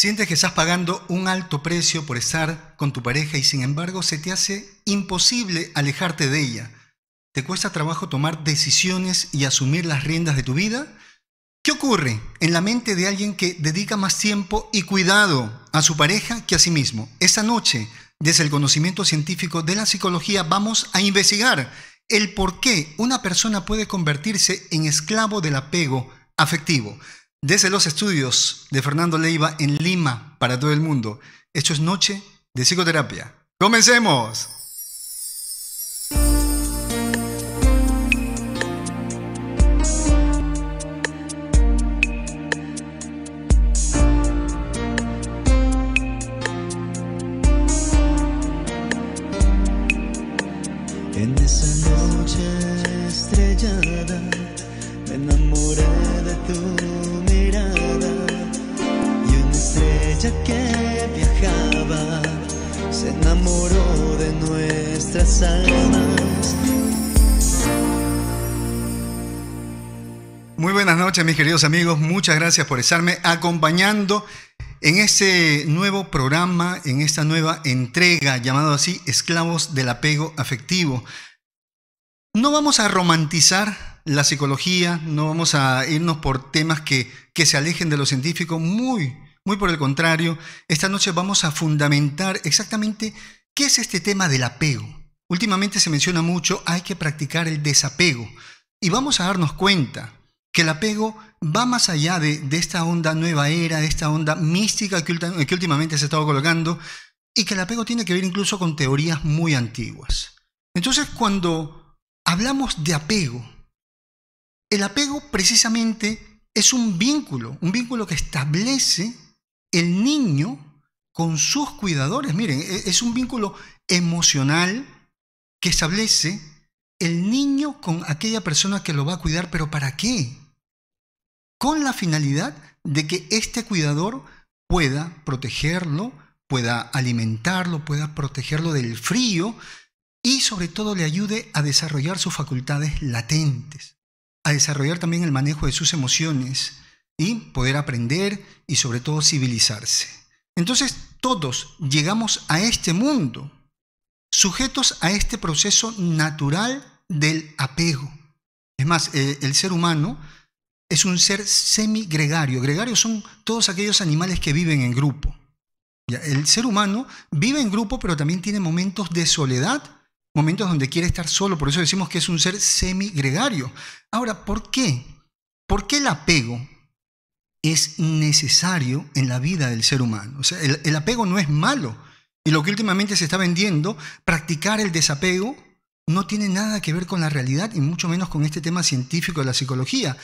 Sientes que estás pagando un alto precio por estar con tu pareja y sin embargo se te hace imposible alejarte de ella. ¿Te cuesta trabajo tomar decisiones y asumir las riendas de tu vida? ¿Qué ocurre en la mente de alguien que dedica más tiempo y cuidado a su pareja que a sí mismo? Esta noche, desde el conocimiento científico de la psicología, vamos a investigar el por qué una persona puede convertirse en esclavo del apego afectivo. Desde los estudios de Fernando Leiva en Lima para todo el mundo. Esto es Noche de Psicoterapia. ¡Comencemos! mis queridos amigos. Muchas gracias por estarme acompañando en este nuevo programa, en esta nueva entrega llamado así Esclavos del Apego Afectivo. No vamos a romantizar la psicología, no vamos a irnos por temas que, que se alejen de lo científico, muy, muy por el contrario. Esta noche vamos a fundamentar exactamente qué es este tema del apego. Últimamente se menciona mucho, hay que practicar el desapego. Y vamos a darnos cuenta que el apego va más allá de, esta onda nueva era, de esta onda mística que, que últimamente se ha estado colocando, y que el apego tiene que ver incluso con teorías muy antiguas. Entonces, cuando hablamos de apego, el apego precisamente es un vínculo, un vínculo que establece el niño con sus cuidadores. Miren, e, es un vínculo emocional que establece el niño con aquella persona que lo va a cuidar, pero ¿para qué? con la finalidad de que este cuidador pueda protegerlo, pueda alimentarlo, pueda protegerlo del frío y sobre todo le ayude a desarrollar sus facultades latentes, a desarrollar también el manejo de sus emociones y poder aprender y sobre todo civilizarse. Entonces todos llegamos a este mundo sujetos a este proceso natural del apego. Es más, eh, el ser humano es un ser semigregario. Gregarios son todos aquellos animales que viven en grupo. El ser humano vive en grupo, pero también tiene momentos de soledad, momentos donde quiere estar solo. Por eso decimos que es un ser semigregario. Ahora, ¿por qué? ¿Por qué el apego es necesario en la vida del ser humano? el apego no es malo. Y lo que últimamente se está vendiendo, practicar el desapego, no tiene nada que ver con la realidad y mucho menos con este tema científico de la psicología.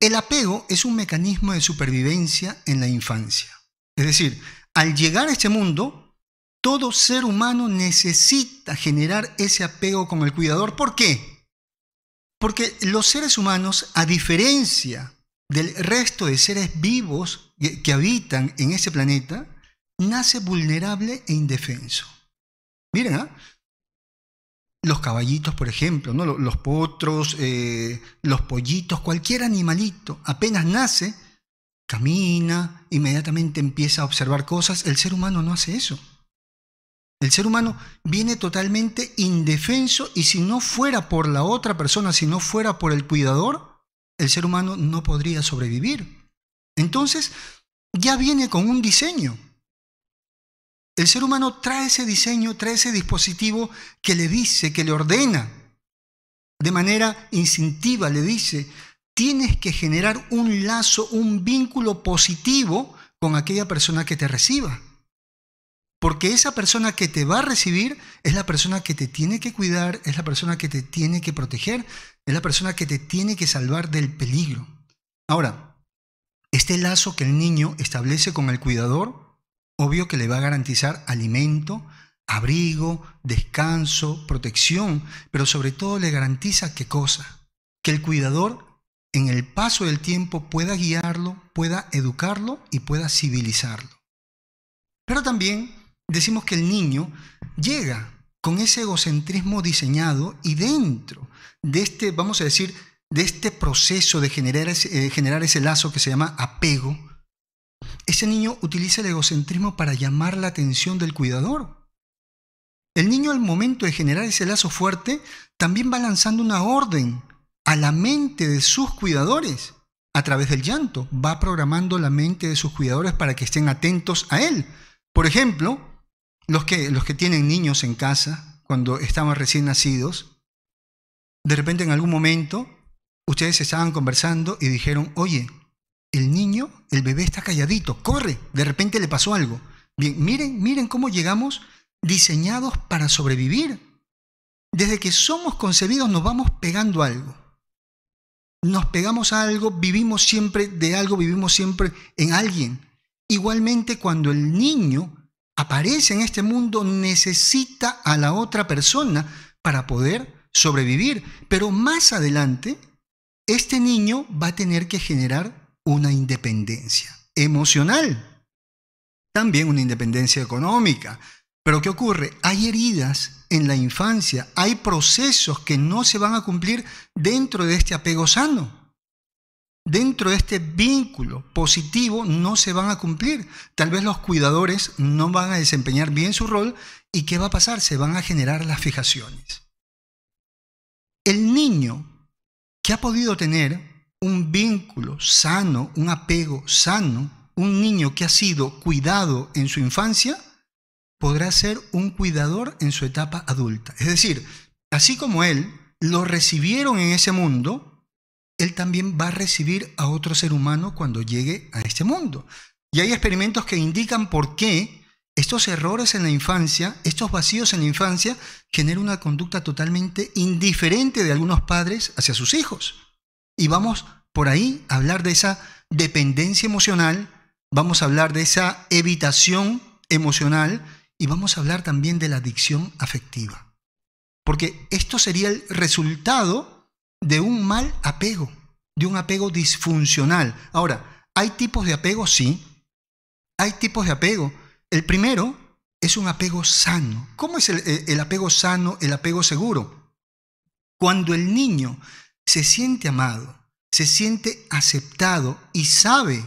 El apego es un mecanismo de supervivencia en la infancia. Es decir, al llegar a este mundo, todo ser humano necesita generar ese apego con el cuidador. ¿Por qué? Porque los seres humanos, a diferencia del resto de seres vivos que habitan en ese planeta, nace vulnerable e indefenso. Miren, ¿ah? los caballitos, por ejemplo, los, potros, eh, los pollitos, cualquier animalito, apenas nace, camina, inmediatamente empieza a observar cosas. El ser humano no hace eso. El ser humano viene totalmente indefenso y si no fuera por la otra persona, si no fuera por el cuidador, el ser humano no podría sobrevivir. Entonces, ya viene con un diseño. El ser humano trae ese diseño, trae ese dispositivo que le dice, que le ordena. De manera instintiva le dice, tienes que generar un lazo, un vínculo positivo con aquella persona que te reciba. Porque esa persona que te va a recibir es la persona que te tiene que cuidar, es la persona que te tiene que proteger, es la persona que te tiene que salvar del peligro. Ahora, este lazo que el niño establece con el cuidador obvio que le va a garantizar alimento, abrigo, descanso, protección, pero sobre todo le garantiza qué cosa? Que el cuidador en el paso del tiempo pueda guiarlo, pueda educarlo y pueda civilizarlo. Pero también decimos que el niño llega con ese egocentrismo diseñado y dentro de este, vamos a decir, de este proceso de generar ese, eh, generar ese lazo que se llama apego, ese niño utiliza el egocentrismo para llamar la atención del cuidador. El niño al momento de generar ese lazo fuerte también va lanzando una orden a la mente de sus cuidadores a través del llanto. Va programando la mente de sus cuidadores para que estén atentos a él. Por ejemplo, los que, los que tienen niños en casa cuando estaban recién nacidos, de repente en algún momento ustedes estaban conversando y dijeron, oye, el niño, el bebé está calladito, corre, de repente le pasó algo. Bien, miren, miren cómo llegamos diseñados para sobrevivir. Desde que somos concebidos nos vamos pegando a algo. Nos pegamos a algo, vivimos siempre de algo, vivimos siempre en alguien. Igualmente cuando el niño aparece en este mundo necesita a la otra persona para poder sobrevivir. Pero más adelante, este niño va a tener que generar una independencia emocional, también una independencia económica. Pero ¿qué ocurre? Hay heridas en la infancia, hay procesos que no se van a cumplir dentro de este apego sano. Dentro de este vínculo positivo no se van a cumplir. Tal vez los cuidadores no van a desempeñar bien su rol y ¿qué va a pasar? Se van a generar las fijaciones. El niño que ha podido tener un vínculo sano, un apego sano, un niño que ha sido cuidado en su infancia podrá ser un cuidador en su etapa adulta. Es decir, así como él lo recibieron en ese mundo, él también va a recibir a otro ser humano cuando llegue a este mundo. Y hay experimentos que indican por qué estos errores en la infancia, estos vacíos en la infancia, generan una conducta totalmente indiferente de algunos padres hacia sus hijos. Y vamos por ahí a hablar de esa dependencia emocional, vamos a hablar de esa evitación emocional y vamos a hablar también de la adicción afectiva. Porque esto sería el resultado de un mal apego, de un apego disfuncional. Ahora, ¿hay tipos de apego? Sí. Hay tipos de apego. El primero es un apego sano. ¿Cómo es el, apego sano, el apego seguro? Cuando el niño se siente amado, se siente aceptado y sabe,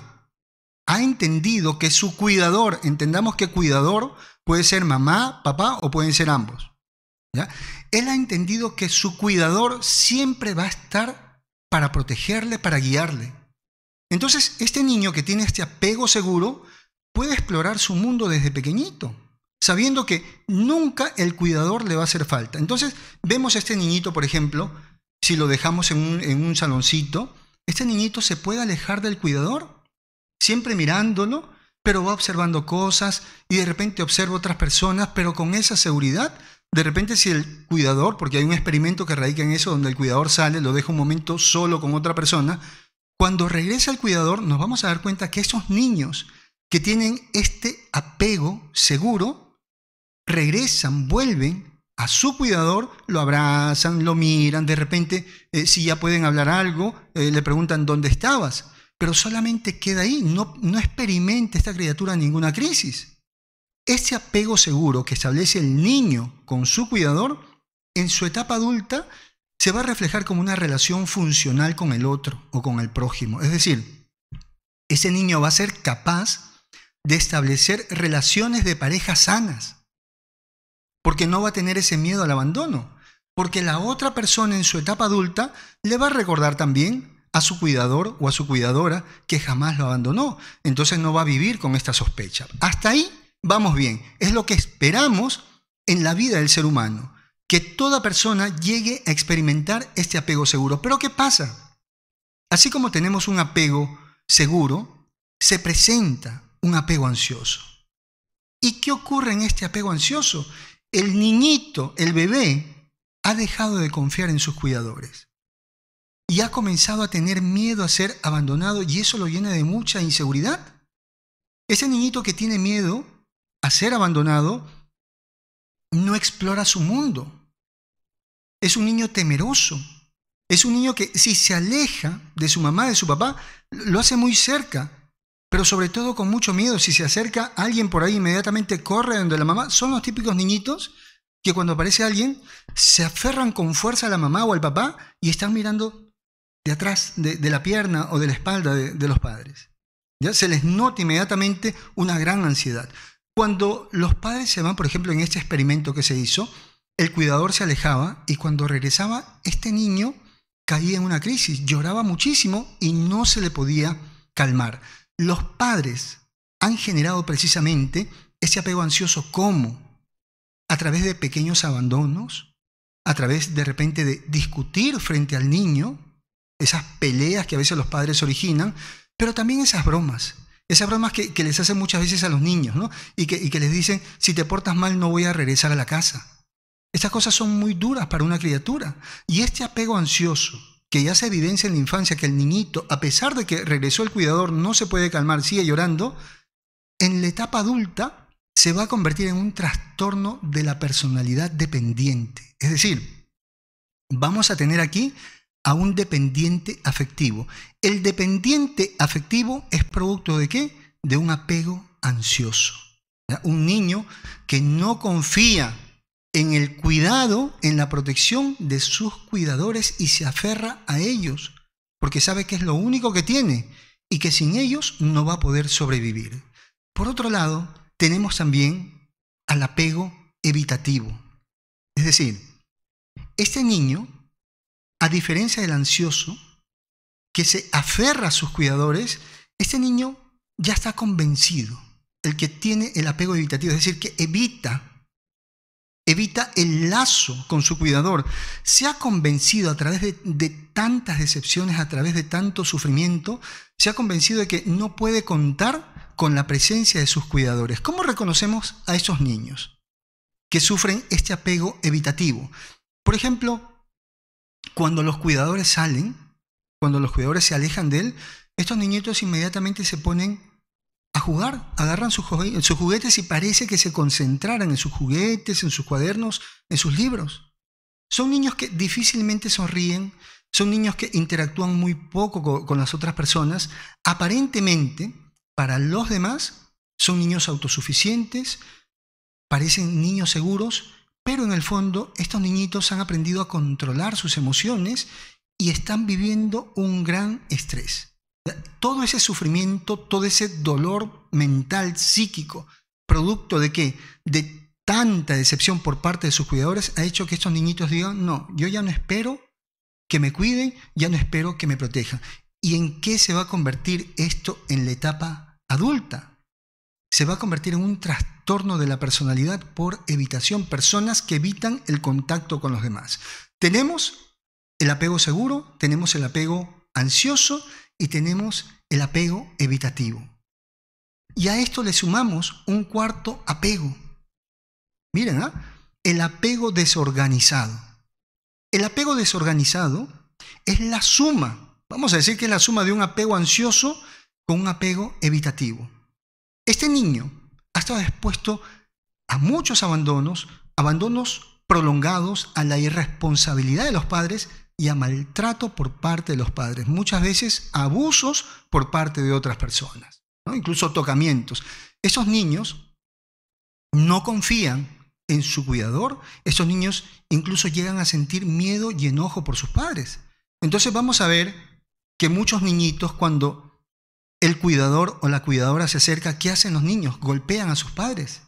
ha entendido que su cuidador, entendamos que cuidador puede ser mamá, papá o pueden ser ambos. ¿ya? Él ha entendido que su cuidador siempre va a estar para protegerle, para guiarle. Entonces, este niño que tiene este apego seguro puede explorar su mundo desde pequeñito, sabiendo que nunca el cuidador le va a hacer falta. Entonces, vemos a este niñito, por ejemplo, si lo dejamos en un, saloncito, este niñito se puede alejar del cuidador, siempre mirándolo, pero va observando cosas y de repente observa otras personas, pero con esa seguridad, de repente si el cuidador, porque hay un experimento que radica en eso, donde el cuidador sale, lo deja un momento solo con otra persona, cuando regresa el cuidador nos vamos a dar cuenta que esos niños que tienen este apego seguro, regresan, vuelven a su cuidador, lo abrazan, lo miran, de repente eh, si ya pueden hablar algo, eh, le preguntan dónde estabas, pero solamente queda ahí, no, no experimenta esta criatura ninguna crisis. Ese apego seguro que establece el niño con su cuidador, en su etapa adulta, se va a reflejar como una relación funcional con el otro o con el prójimo. Es decir, ese niño va a ser capaz de establecer relaciones de pareja sanas porque no va a tener ese miedo al abandono, porque la otra persona en su etapa adulta le va a recordar también a su cuidador o a su cuidadora que jamás lo abandonó. Entonces no va a vivir con esta sospecha. Hasta ahí vamos bien. Es lo que esperamos en la vida del ser humano, que toda persona llegue a experimentar este apego seguro. Pero ¿qué pasa? Así como tenemos un apego seguro, se presenta un apego ansioso. ¿Y qué ocurre en este apego ansioso? el niñito, el bebé, ha dejado de confiar en sus cuidadores y ha comenzado a tener miedo a ser abandonado y eso lo llena de mucha inseguridad. Ese niñito que tiene miedo a ser abandonado no explora su mundo. Es un niño temeroso. Es un niño que si se aleja de su mamá, de su papá, lo hace muy cerca pero sobre todo con mucho miedo. Si se acerca alguien por ahí, inmediatamente corre donde la mamá. Son los típicos niñitos que cuando aparece alguien se aferran con fuerza a la mamá o al papá y están mirando de atrás, de, la pierna o de la espalda de, los padres. ¿Ya? Se les nota inmediatamente una gran ansiedad. Cuando los padres se van, por ejemplo, en este experimento que se hizo, el cuidador se alejaba y cuando regresaba, este niño caía en una crisis, lloraba muchísimo y no se le podía calmar los padres han generado precisamente ese apego ansioso. ¿Cómo? A través de pequeños abandonos, a través de repente de discutir frente al niño, esas peleas que a veces los padres originan, pero también esas bromas, esas bromas que, les hacen muchas veces a los niños, ¿no? Y que, y que les dicen, si te portas mal no voy a regresar a la casa. Estas cosas son muy duras para una criatura. Y este apego ansioso, que ya se evidencia en la infancia que el niñito, a pesar de que regresó el cuidador, no se puede calmar, sigue llorando, en la etapa adulta se va a convertir en un trastorno de la personalidad dependiente. Es decir, vamos a tener aquí a un dependiente afectivo. El dependiente afectivo es producto de qué? De un apego ansioso. Un niño que no confía en el cuidado, en la protección de sus cuidadores y se aferra a ellos, porque sabe que es lo único que tiene y que sin ellos no va a poder sobrevivir. Por otro lado, tenemos también al apego evitativo. Es decir, este niño, a diferencia del ansioso, que se aferra a sus cuidadores, este niño ya está convencido, el que tiene el apego evitativo, es decir, que evita evita el lazo con su cuidador, se ha convencido a través de, tantas decepciones, a través de tanto sufrimiento, se ha convencido de que no puede contar con la presencia de sus cuidadores. ¿Cómo reconocemos a esos niños que sufren este apego evitativo? Por ejemplo, cuando los cuidadores salen, cuando los cuidadores se alejan de él, estos niñitos inmediatamente se ponen a jugar, agarran sus, juguetes y parece que se concentraran en sus juguetes, en sus cuadernos, en sus libros. Son niños que difícilmente sonríen, son niños que interactúan muy poco con las otras personas. Aparentemente, para los demás, son niños autosuficientes, parecen niños seguros, pero en el fondo estos niñitos han aprendido a controlar sus emociones y están viviendo un gran estrés todo ese sufrimiento, todo ese dolor mental, psíquico, producto de qué? De tanta decepción por parte de sus cuidadores, ha hecho que estos niñitos digan, no, yo ya no espero que me cuiden, ya no espero que me protejan. ¿Y en qué se va a convertir esto en la etapa adulta? Se va a convertir en un trastorno de la personalidad por evitación, personas que evitan el contacto con los demás. Tenemos el apego seguro, tenemos el apego ansioso y tenemos el apego evitativo. Y a esto le sumamos un cuarto apego. Miren, ¿ah? el apego desorganizado. El apego desorganizado es la suma, vamos a decir que es la suma de un apego ansioso con un apego evitativo. Este niño ha estado expuesto a muchos abandonos, abandonos prolongados a la irresponsabilidad de los padres y a maltrato por parte de los padres, muchas veces abusos por parte de otras personas, incluso tocamientos. Esos niños no confían en su cuidador, esos niños incluso llegan a sentir miedo y enojo por sus padres. Entonces vamos a ver que muchos niñitos cuando el cuidador o la cuidadora se acerca, ¿qué hacen los niños? Golpean a sus padres.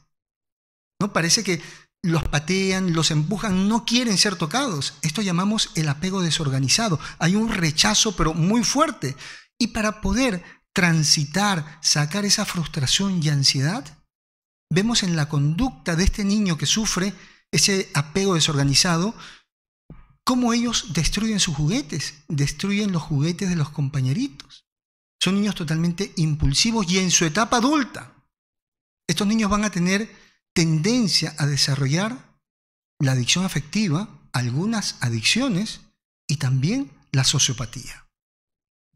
¿No? Parece que los patean, los empujan, no quieren ser tocados. Esto llamamos el apego desorganizado. Hay un rechazo, pero muy fuerte. Y para poder transitar, sacar esa frustración y ansiedad, vemos en la conducta de este niño que sufre ese apego desorganizado, cómo ellos destruyen sus juguetes, destruyen los juguetes de los compañeritos. Son niños totalmente impulsivos y en su etapa adulta, estos niños van a tener tendencia a desarrollar la adicción afectiva, algunas adicciones y también la sociopatía.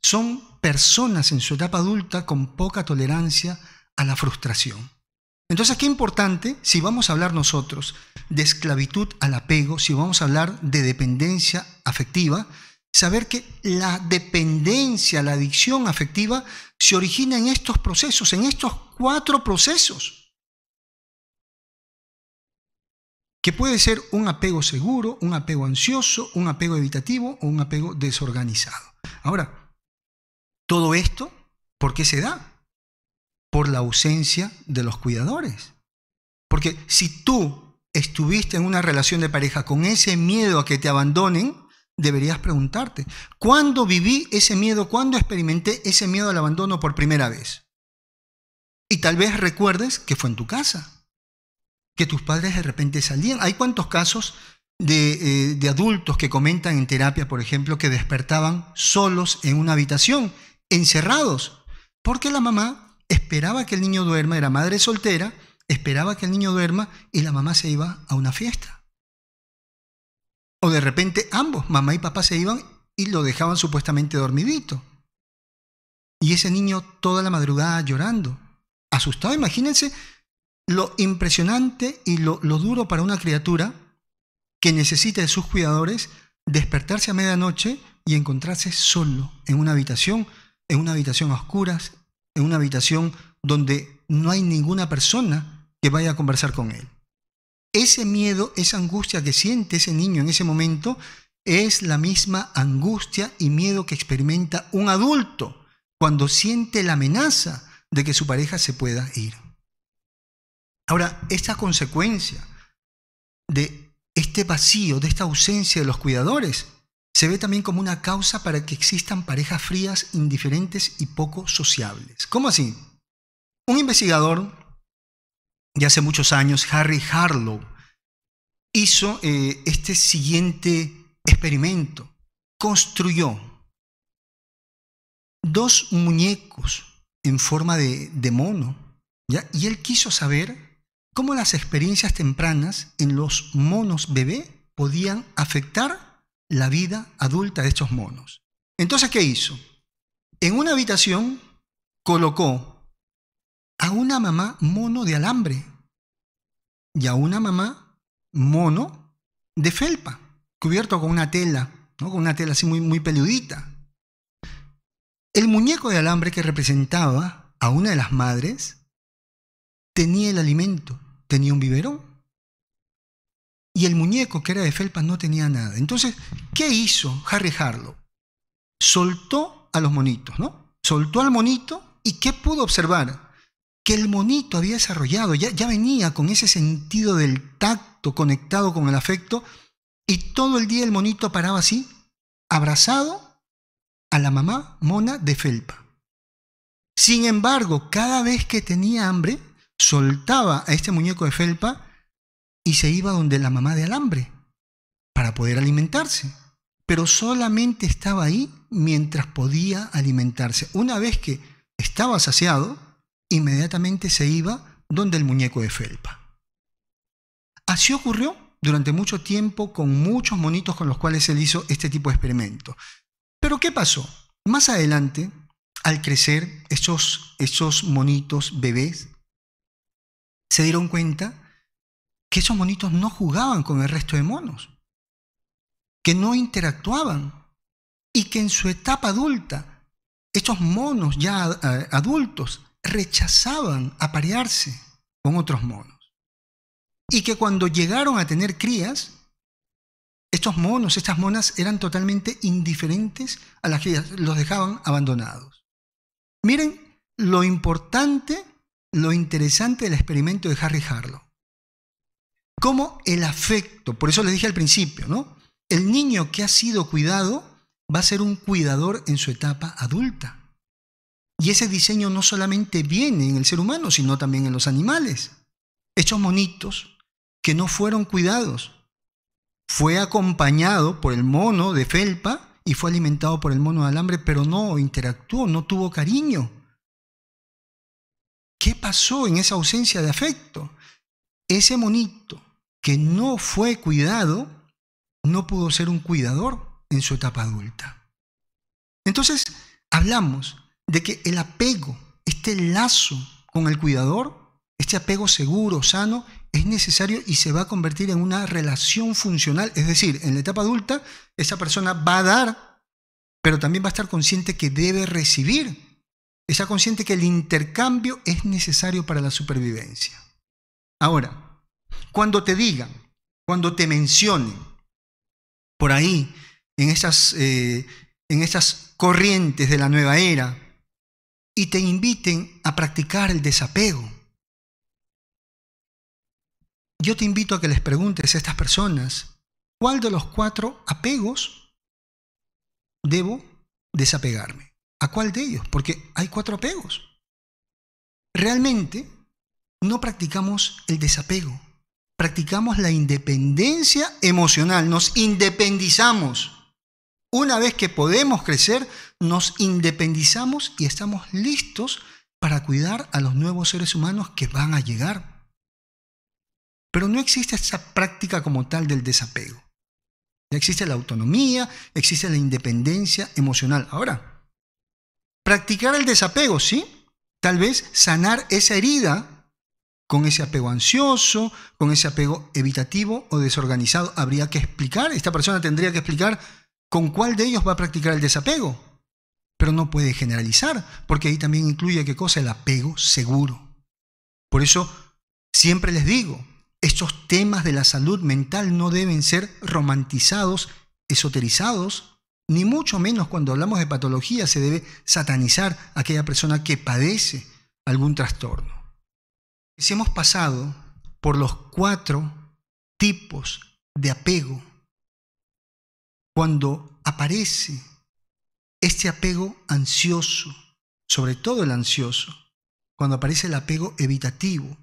Son personas en su etapa adulta con poca tolerancia a la frustración. Entonces, qué importante si vamos a hablar nosotros de esclavitud al apego, si vamos a hablar de dependencia afectiva, saber que la dependencia, la adicción afectiva se origina en estos procesos, en estos cuatro procesos. que puede ser un apego seguro, un apego ansioso, un apego evitativo o un apego desorganizado. Ahora, todo esto, ¿por qué se da? Por la ausencia de los cuidadores. Porque si tú estuviste en una relación de pareja con ese miedo a que te abandonen, deberías preguntarte, ¿cuándo viví ese miedo? ¿Cuándo experimenté ese miedo al abandono por primera vez? Y tal vez recuerdes que fue en tu casa que tus padres de repente salían. Hay cuantos casos de, eh, de, adultos que comentan en terapia, por ejemplo, que despertaban solos en una habitación, encerrados, porque la mamá esperaba que el niño duerma, era madre soltera, esperaba que el niño duerma y la mamá se iba a una fiesta. O de repente ambos, mamá y papá, se iban y lo dejaban supuestamente dormidito. Y ese niño toda la madrugada llorando, asustado, imagínense lo impresionante y lo, duro para una criatura que necesita de sus cuidadores despertarse a medianoche y encontrarse solo en una habitación, en una habitación a oscuras, en una habitación donde no hay ninguna persona que vaya a conversar con él. Ese miedo, esa angustia que siente ese niño en ese momento es la misma angustia y miedo que experimenta un adulto cuando siente la amenaza de que su pareja se pueda ir. Ahora, esta consecuencia de este vacío, de esta ausencia de los cuidadores, se ve también como una causa para que existan parejas frías, indiferentes y poco sociables. ¿Cómo así? Un investigador de hace muchos años, Harry Harlow, hizo eh, este siguiente experimento. Construyó dos muñecos en forma de, mono, y él quiso saber cómo las experiencias tempranas en los monos bebé podían afectar la vida adulta de estos monos. Entonces, ¿qué hizo? En una habitación colocó a una mamá mono de alambre y a una mamá mono de felpa, cubierto con una tela, con una tela así muy, muy peludita. El muñeco de alambre que representaba a una de las madres tenía el alimento tenía un vivero Y el muñeco que era de felpa no tenía nada. Entonces, ¿qué hizo Harry Harlow? Soltó a los monitos, ¿no? Soltó al monito y ¿qué pudo observar? Que el monito había desarrollado, ya, ya venía con ese sentido del tacto conectado con el afecto y todo el día el monito paraba así, abrazado a la mamá mona de felpa. Sin embargo, cada vez que tenía hambre, soltaba a este muñeco de felpa y se iba donde la mamá de alambre para poder alimentarse. Pero solamente estaba ahí mientras podía alimentarse. Una vez que estaba saciado, inmediatamente se iba donde el muñeco de felpa. Así ocurrió durante mucho tiempo con muchos monitos con los cuales él hizo este tipo de experimento. Pero ¿qué pasó? Más adelante, al crecer, esos monitos bebés se dieron cuenta que esos monitos no jugaban con el resto de monos, que no interactuaban y que en su etapa adulta, estos monos ya adultos rechazaban aparearse con otros monos. Y que cuando llegaron a tener crías, estos monos, estas monas eran totalmente indiferentes a las crías, los dejaban abandonados. Miren lo importante lo interesante del experimento de Harry Harlow. Cómo el afecto, por eso les dije al principio, ¿no? El niño que ha sido cuidado va a ser un cuidador en su etapa adulta. Y ese diseño no solamente viene en el ser humano, sino también en los animales. Estos monitos que no fueron cuidados. Fue acompañado por el mono de felpa y fue alimentado por el mono de alambre, pero no interactuó, no tuvo cariño. ¿Qué pasó en esa ausencia de afecto? Ese monito que no fue cuidado no pudo ser un cuidador en su etapa adulta. Entonces, hablamos de que el apego, este lazo con el cuidador, este apego seguro, sano, es necesario y se va a convertir en una relación funcional. Es decir, en la etapa adulta, esa persona va a dar, pero también va a estar consciente que debe recibir está consciente que el intercambio es necesario para la supervivencia. Ahora, cuando te digan, cuando te mencionen, por ahí, en esas, eh, en corrientes de la nueva era, y te inviten a practicar el desapego, yo te invito a que les preguntes a estas personas, ¿cuál de los cuatro apegos debo desapegarme? ¿A cuál de ellos? Porque hay cuatro apegos. Realmente no practicamos el desapego, practicamos la independencia emocional, nos independizamos. Una vez que podemos crecer, nos independizamos y estamos listos para cuidar a los nuevos seres humanos que van a llegar. Pero no existe esa práctica como tal del desapego. Existe la autonomía, existe la independencia emocional. Ahora, Practicar el desapego, ¿sí? Tal vez sanar esa herida con ese apego ansioso, con ese apego evitativo o desorganizado. Habría que explicar, esta persona tendría que explicar con cuál de ellos va a practicar el desapego. Pero no puede generalizar, porque ahí también incluye qué cosa, el apego seguro. Por eso siempre les digo, estos temas de la salud mental no deben ser romantizados, esoterizados ni mucho menos cuando hablamos de patología se debe satanizar a aquella persona que padece algún trastorno. Si hemos pasado por los cuatro tipos de apego, cuando aparece este apego ansioso, sobre todo el ansioso, cuando aparece el apego evitativo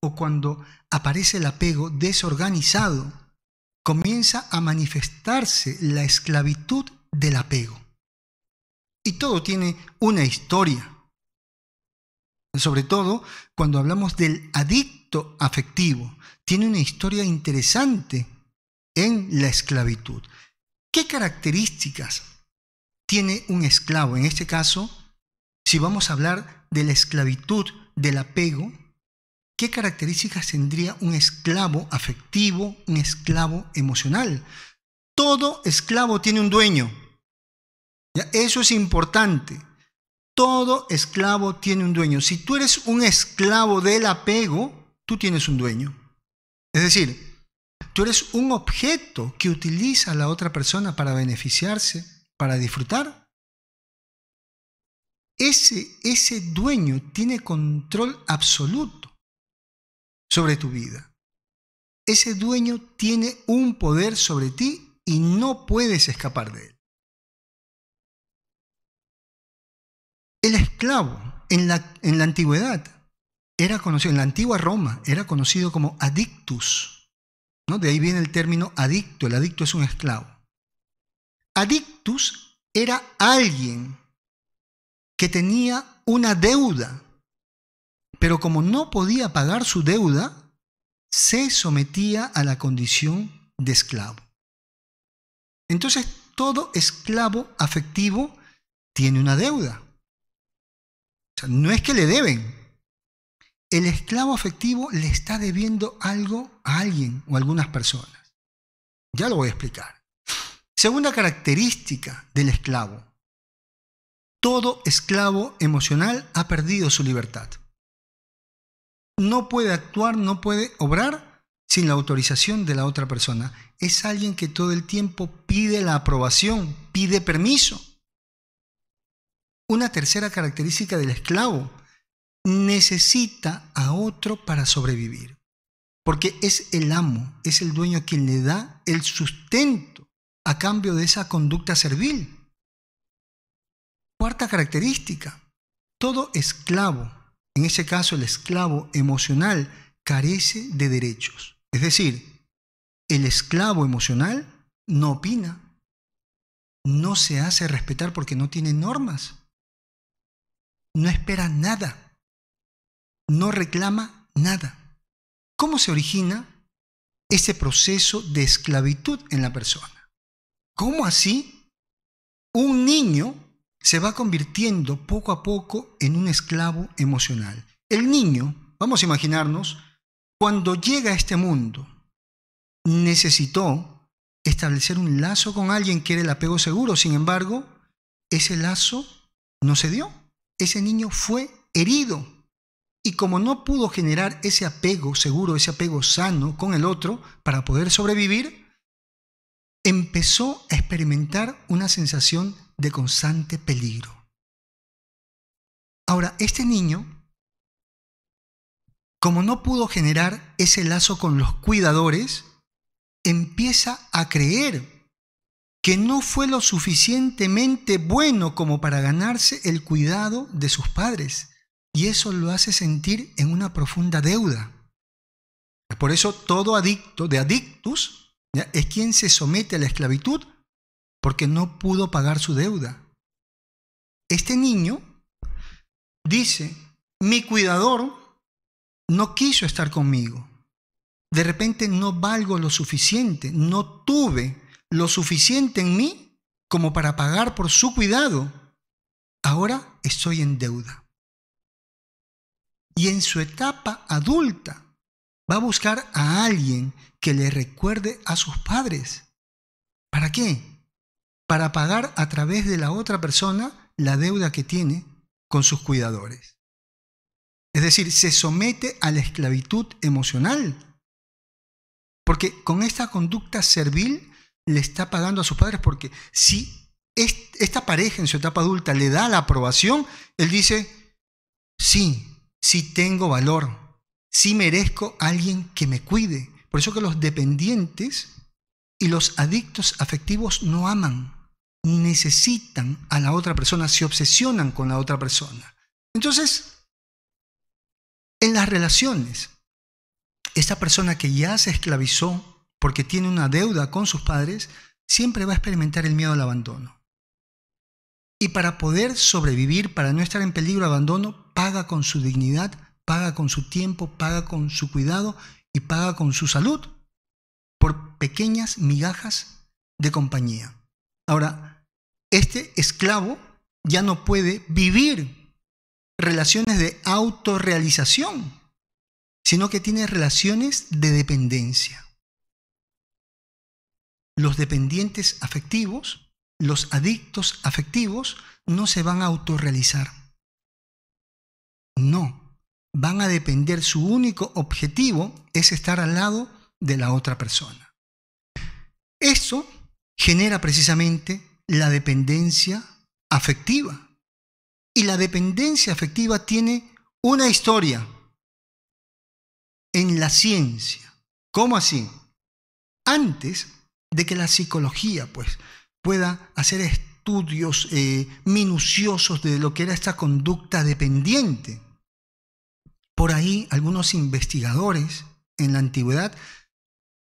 o cuando aparece el apego desorganizado, comienza a manifestarse la esclavitud del apego. Y todo tiene una historia. Sobre todo cuando hablamos del adicto afectivo. Tiene una historia interesante en la esclavitud. ¿Qué características tiene un esclavo? En este caso, si vamos a hablar de la esclavitud del apego, ¿qué características tendría un esclavo afectivo, un esclavo emocional? Todo esclavo tiene un dueño. Eso es importante. Todo esclavo tiene un dueño. Si tú eres un esclavo del apego, tú tienes un dueño. Es decir, tú eres un objeto que utiliza la otra persona para beneficiarse, para disfrutar. Ese, ese dueño tiene control absoluto sobre tu vida. Ese dueño tiene un poder sobre ti y no puedes escapar de él. El esclavo en la, en la antigüedad era conocido, en la antigua Roma, era conocido como adictus. ¿no? De ahí viene el término adicto. El adicto es un esclavo. Adictus era alguien que tenía una deuda, pero como no podía pagar su deuda, se sometía a la condición de esclavo. Entonces, todo esclavo afectivo tiene una deuda no es que le deben. El esclavo afectivo le está debiendo algo a alguien o a algunas personas. Ya lo voy a explicar. Segunda característica del esclavo. Todo esclavo emocional ha perdido su libertad. No puede actuar, no puede obrar sin la autorización de la otra persona. Es alguien que todo el tiempo pide la aprobación, pide permiso. Una tercera característica del esclavo, necesita a otro para sobrevivir, porque es el amo, es el dueño quien le da el sustento a cambio de esa conducta servil. Cuarta característica, todo esclavo, en ese caso el esclavo emocional, carece de derechos. Es decir, el esclavo emocional no opina, no se hace respetar porque no tiene normas no espera nada, no reclama nada. ¿Cómo se origina ese proceso de esclavitud en la persona? ¿Cómo así un niño se va convirtiendo poco a poco en un esclavo emocional? El niño, vamos a imaginarnos, cuando llega a este mundo, necesitó establecer un lazo con alguien que era el apego seguro, sin embargo, ese lazo no se dio ese niño fue herido. Y como no pudo generar ese apego seguro, ese apego sano con el otro para poder sobrevivir, empezó a experimentar una sensación de constante peligro. Ahora, este niño, como no pudo generar ese lazo con los cuidadores, empieza a creer que no fue lo suficientemente bueno como para ganarse el cuidado de sus padres. Y eso lo hace sentir en una profunda deuda. Por eso todo adicto de adictus es quien se somete a la esclavitud porque no pudo pagar su deuda. Este niño dice, mi cuidador no quiso estar conmigo. De repente no valgo lo suficiente, no tuve lo suficiente en mí como para pagar por su cuidado, ahora estoy en deuda. Y en su etapa adulta va a buscar a alguien que le recuerde a sus padres. ¿Para qué? Para pagar a través de la otra persona la deuda que tiene con sus cuidadores. Es decir, se somete a la esclavitud emocional. Porque con esta conducta servil le está pagando a sus padres porque si esta pareja en su etapa adulta le da la aprobación, él dice, sí, sí tengo valor, sí merezco a alguien que me cuide. Por eso que los dependientes y los adictos afectivos no aman, necesitan a la otra persona, se obsesionan con la otra persona. Entonces, en las relaciones, esta persona que ya se esclavizó porque tiene una deuda con sus padres, siempre va a experimentar el miedo al abandono. Y para poder sobrevivir, para no estar en peligro de abandono, paga con su dignidad, paga con su tiempo, paga con su cuidado y paga con su salud por pequeñas migajas de compañía. Ahora, este esclavo ya no puede vivir relaciones de autorrealización, sino que tiene relaciones de dependencia los dependientes afectivos, los adictos afectivos, no se van a autorrealizar. No, van a depender, su único objetivo es estar al lado de la otra persona. Eso genera precisamente la dependencia afectiva. Y la dependencia afectiva tiene una historia en la ciencia. ¿Cómo así? Antes de que la psicología pues, pueda hacer estudios eh, minuciosos de lo que era esta conducta dependiente. Por ahí algunos investigadores en la antigüedad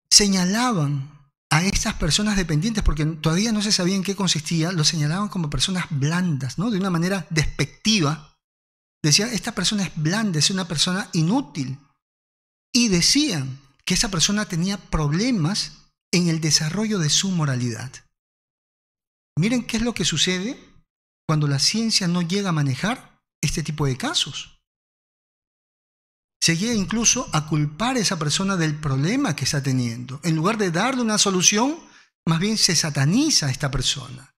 señalaban a estas personas dependientes, porque todavía no se sabía en qué consistía, lo señalaban como personas blandas, ¿no? De una manera despectiva. Decían, esta persona es blanda, es una persona inútil. Y decían que esa persona tenía problemas en el desarrollo de su moralidad. Miren qué es lo que sucede cuando la ciencia no llega a manejar este tipo de casos. Se llega incluso a culpar a esa persona del problema que está teniendo. En lugar de darle una solución, más bien se sataniza a esta persona.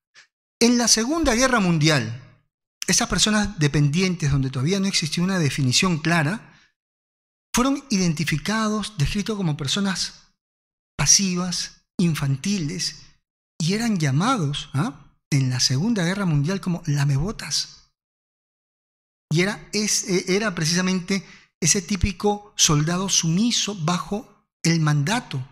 En la Segunda Guerra Mundial, esas personas dependientes donde todavía no existía una definición clara, fueron identificados, descritos como personas pasivas, infantiles, y eran llamados ¿ah? en la Segunda Guerra Mundial como lamebotas. Y era, e, era precisamente ese típico soldado sumiso bajo el mandato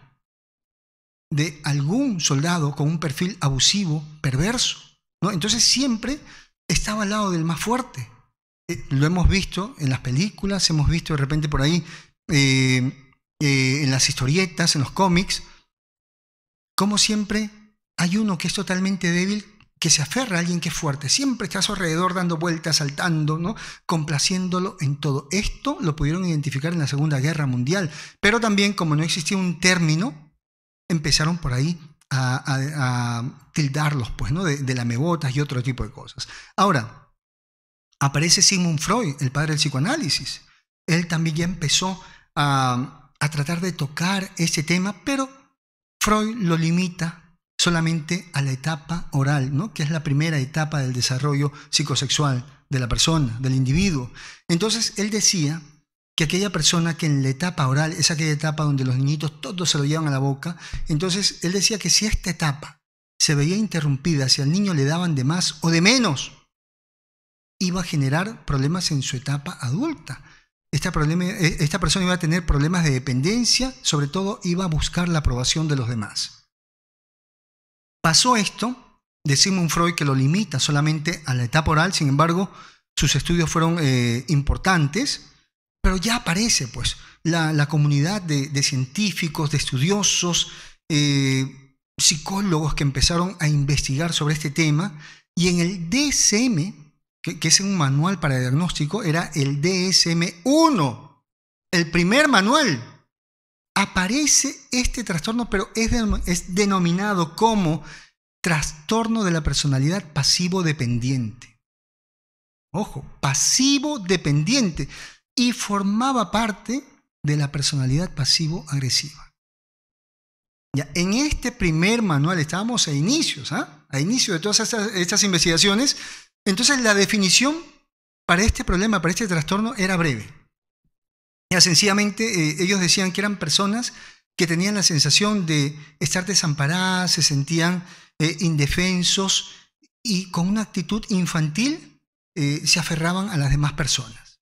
de algún soldado con un perfil abusivo, perverso. ¿no? Entonces siempre estaba al lado del más fuerte. Eh, lo hemos visto en las películas, hemos visto de repente por ahí eh, eh, en las historietas, en los cómics, como siempre hay uno que es totalmente débil que se aferra a alguien que es fuerte. Siempre está a su alrededor dando vueltas, saltando, ¿no? complaciéndolo en todo. Esto lo pudieron identificar en la Segunda Guerra Mundial, pero también como no existía un término, empezaron por ahí a, tildarlos pues, ¿no? de, de lamebotas y otro tipo de cosas. Ahora, aparece Sigmund Freud, el padre del psicoanálisis. Él también ya empezó a a tratar de tocar ese tema, pero Freud lo limita solamente a la etapa oral, ¿no? que es la primera etapa del desarrollo psicosexual de la persona, del individuo. Entonces él decía que aquella persona que en la etapa oral es aquella etapa donde los niñitos todos se lo llevan a la boca, entonces él decía que si esta etapa se veía interrumpida, si al niño le daban de más o de menos, iba a generar problemas en su etapa adulta. Eh, esta, persona iba a tener problemas de dependencia, sobre todo iba a buscar la aprobación de los demás. Pasó esto de Sigmund Freud que lo limita solamente a la etapa oral, sin embargo, sus estudios fueron eh, importantes, pero ya aparece pues la, comunidad de, científicos, de estudiosos, eh, psicólogos que empezaron a investigar sobre este tema y en el DSM que, es un manual para diagnóstico, era el DSM-1, el primer manual. Aparece este trastorno, pero es, denominado como trastorno de la personalidad pasivo-dependiente. Ojo, pasivo-dependiente. Y formaba parte de la personalidad pasivo-agresiva. Ya, en este primer manual, estábamos a inicios, ¿ah? a inicio de todas estas investigaciones, entonces la definición para este problema, para este trastorno, era breve. sencillamente eh, ellos decían que eran personas que tenían la sensación de estar desamparadas, se sentían eh, indefensos y con una actitud infantil eh, se aferraban a las demás personas.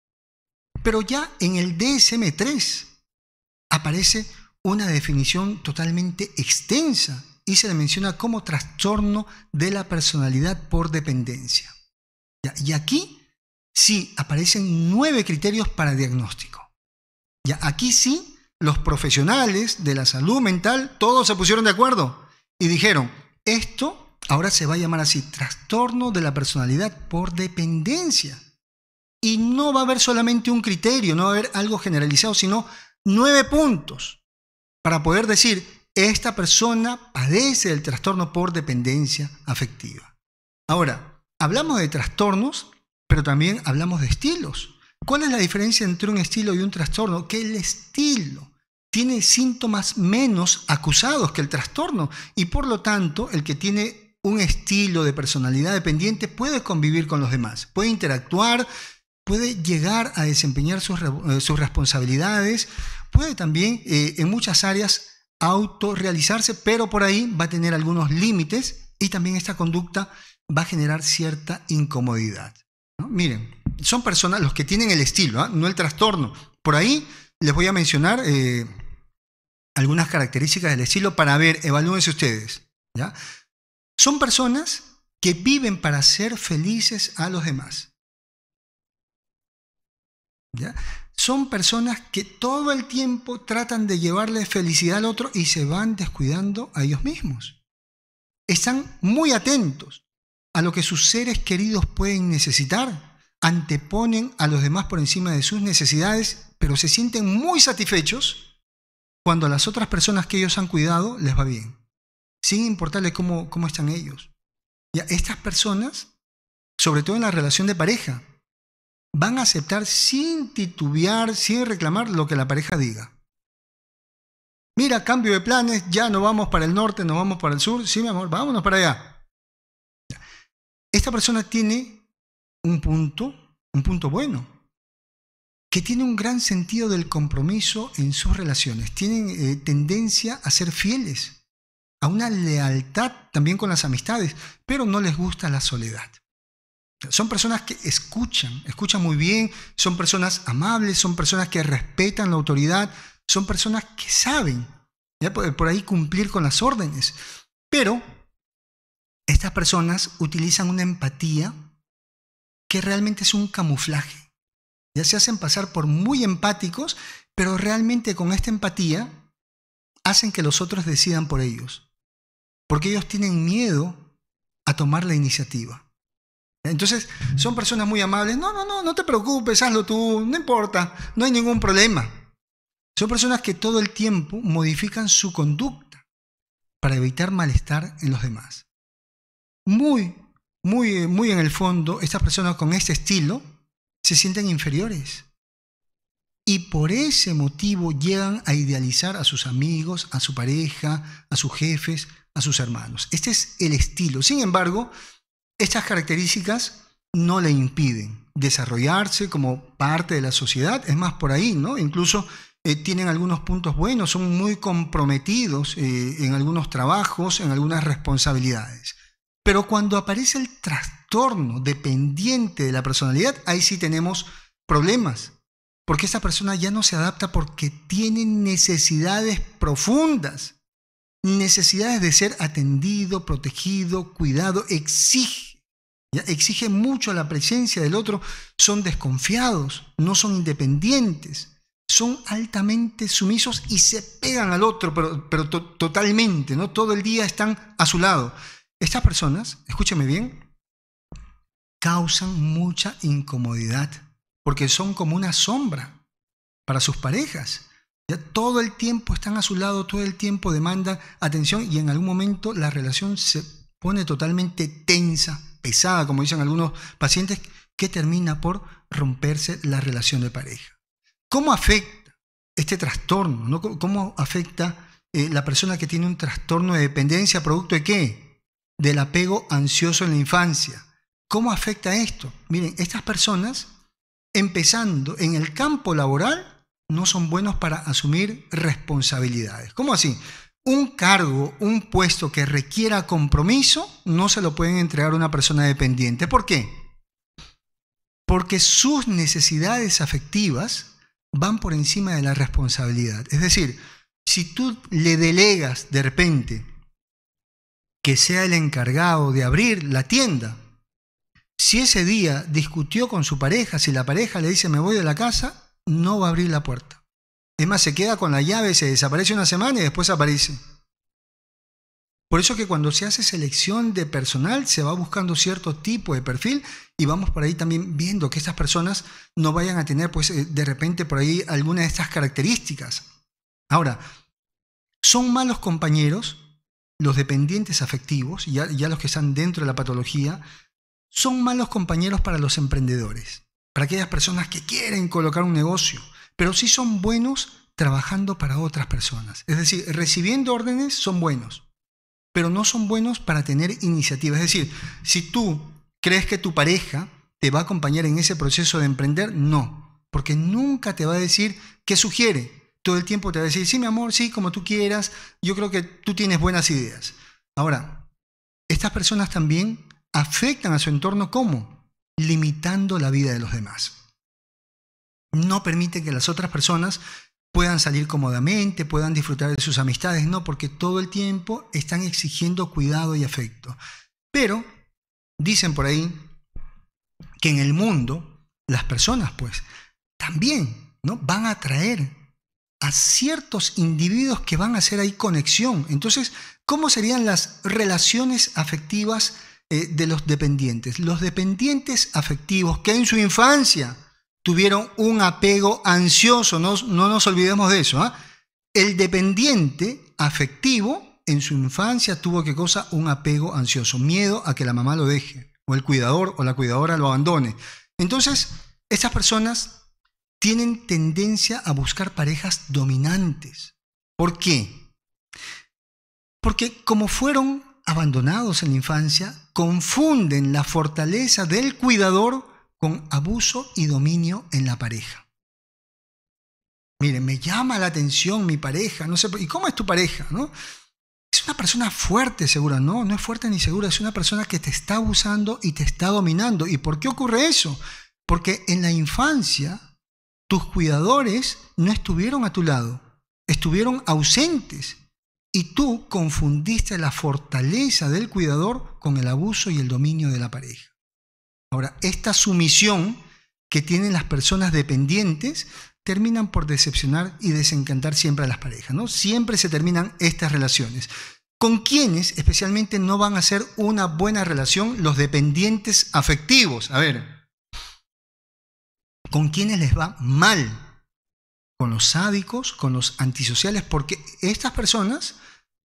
Pero ya en el DSM3 aparece una definición totalmente extensa y se le menciona como trastorno de la personalidad por dependencia. Y aquí sí aparecen nueve criterios para diagnóstico. ¿Ya? Aquí sí los profesionales de la salud mental, todos se pusieron de acuerdo y dijeron, esto ahora se va a llamar así, trastorno de la personalidad por dependencia. Y no va a haber solamente un criterio, no va a haber algo generalizado, sino nueve puntos para poder decir, esta persona padece el trastorno por dependencia afectiva. Ahora, hablamos de trastornos, pero también hablamos de estilos. ¿Cuál es la diferencia entre un estilo y un trastorno? Que el estilo tiene síntomas menos acusados que el trastorno y por lo tanto el que tiene un estilo de personalidad dependiente puede convivir con los demás, puede interactuar, puede llegar a desempeñar sus, eh, responsabilidades, puede también eh, en muchas áreas autorrealizarse, pero por ahí va a tener algunos límites y también esta conducta va a generar cierta incomodidad. Miren, son personas los que tienen el estilo, ¿ah? no el trastorno. Por ahí les voy a mencionar eh, algunas características del estilo para ver, evalúense ustedes. ¿ya? Son personas que viven para ser felices a los demás. Son personas que todo el tiempo tratan de llevarle felicidad al otro y se van descuidando a ellos mismos. Están muy atentos a lo que sus seres queridos pueden necesitar, anteponen a los demás por encima de sus necesidades, pero se sienten muy satisfechos cuando a las otras personas que ellos han cuidado les va bien, sin importarles cómo, están ellos. estas personas, sobre todo en la relación de pareja, van a aceptar sin titubear, sin reclamar lo que la pareja diga. Mira, cambio de planes, ya no vamos para el norte, no vamos para el sur, sí, mi amor, vámonos para allá esta persona tiene un punto, un punto bueno, que tiene un gran sentido del compromiso en sus relaciones, tienen eh, tendencia a ser fieles, a una lealtad también con las amistades, pero no les gusta la soledad. Son personas que escuchan, escuchan muy bien, son personas amables, son personas que respetan la autoridad, son personas que saben ¿ya? por ahí cumplir con las órdenes, pero estas personas utilizan una empatía que realmente es un camuflaje. Ya se hacen pasar por muy empáticos, pero realmente con esta empatía hacen que los otros decidan por ellos, porque ellos tienen miedo a tomar la iniciativa. Entonces, son personas muy amables, no, no, no, no te preocupes, hazlo tú, no importa, no hay ningún problema. Son personas que todo el tiempo modifican su conducta para evitar malestar en los demás muy, muy, eh, muy en el fondo, estas personas con este estilo se sienten inferiores. Y por ese motivo llegan a idealizar a sus amigos, a su pareja, a sus jefes, a sus hermanos. Este es el estilo. Sin embargo, estas características no le impiden desarrollarse como parte de la sociedad. Es más, por ahí, ¿no? Incluso eh, tienen algunos puntos buenos, son muy comprometidos eh, en algunos trabajos, en algunas responsabilidades. Pero cuando aparece el trastorno dependiente de la personalidad, ahí sí tenemos problemas, porque esa persona ya no se adapta porque tiene necesidades profundas, necesidades de ser atendido, protegido, cuidado, exige, exige mucho la presencia del otro, son desconfiados, no son independientes, son altamente sumisos y se pegan al otro, pero, totalmente, ¿no? Todo el día están a su lado. Estas personas, escúcheme bien, causan mucha incomodidad porque son como una sombra para sus parejas. todo el tiempo están a su lado, todo el tiempo demandan atención y en algún momento la relación se pone totalmente tensa, pesada, como dicen algunos pacientes, que termina por romperse la relación de pareja. ¿Cómo afecta este trastorno? ¿Cómo afecta eh, la persona que tiene un trastorno de dependencia? ¿Producto de qué? del apego ansioso en la infancia. ¿Cómo afecta esto? Miren, estas personas, empezando en el campo laboral, no son buenos para asumir responsabilidades. ¿Cómo así? Un cargo, un puesto que requiera compromiso, no se lo pueden entregar a una persona dependiente. ¿Por qué? Porque sus necesidades afectivas van por encima de la responsabilidad. Es decir, si tú le delegas de repente que sea el encargado de abrir la tienda. Si ese día discutió con su pareja, si la pareja le dice me voy de la casa, no va a abrir la puerta. Es más, se queda con la llave, se desaparece una semana y después aparece. Por eso que cuando se hace selección de personal se va buscando cierto tipo de perfil y vamos por ahí también viendo que estas personas no vayan a tener pues eh, de repente por ahí alguna de estas características. Ahora, ¿son malos compañeros? los dependientes afectivos, ya, los que están dentro de la patología, son malos compañeros para los emprendedores, para aquellas personas que quieren colocar un negocio, pero sí son buenos trabajando para otras personas. Es decir, recibiendo órdenes son buenos, pero no son buenos para tener iniciativa. Es decir, si tú crees que tu pareja te va a acompañar en ese proceso de emprender, no, porque nunca te va a decir qué sugiere, todo el tiempo te va a decir, sí, mi amor, sí, como tú quieras, yo creo que tú tienes buenas ideas. Ahora, estas personas también afectan a su entorno como limitando la vida de los demás. No permite que las otras personas puedan salir cómodamente, puedan disfrutar de sus amistades, no, porque todo el tiempo están exigiendo cuidado y afecto. Pero dicen por ahí que en el mundo las personas pues también, ¿no? van a atraer a ciertos individuos que van a hacer ahí conexión. Entonces, ¿cómo serían las relaciones afectivas eh, de los dependientes? Los dependientes afectivos que en su infancia tuvieron un apego ansioso, no, nos olvidemos de eso. ¿ah? El dependiente afectivo en su infancia tuvo que cosa un apego ansioso, miedo a que la mamá lo deje, o el cuidador o la cuidadora lo abandone. Entonces, esas personas tienen tendencia a buscar parejas dominantes. ¿Por qué? Porque como fueron abandonados en la infancia, confunden la fortaleza del cuidador con abuso y dominio en la pareja. Miren, me llama la atención mi pareja, no sé, ¿y cómo es tu pareja? Es una persona fuerte, segura, no, no es fuerte ni segura, es una persona que te está abusando y te está dominando. ¿Y por qué ocurre eso? Porque en la infancia tus cuidadores no estuvieron a tu lado, estuvieron ausentes y tú confundiste la fortaleza del cuidador con el abuso y el dominio de la pareja. Ahora, esta sumisión que tienen las personas dependientes terminan por decepcionar y desencantar siempre a las parejas, ¿no? Siempre se terminan estas relaciones. ¿Con quienes especialmente no van a ser una buena relación los dependientes afectivos? A ver, con quienes les va mal, con los sádicos, con los antisociales, porque estas personas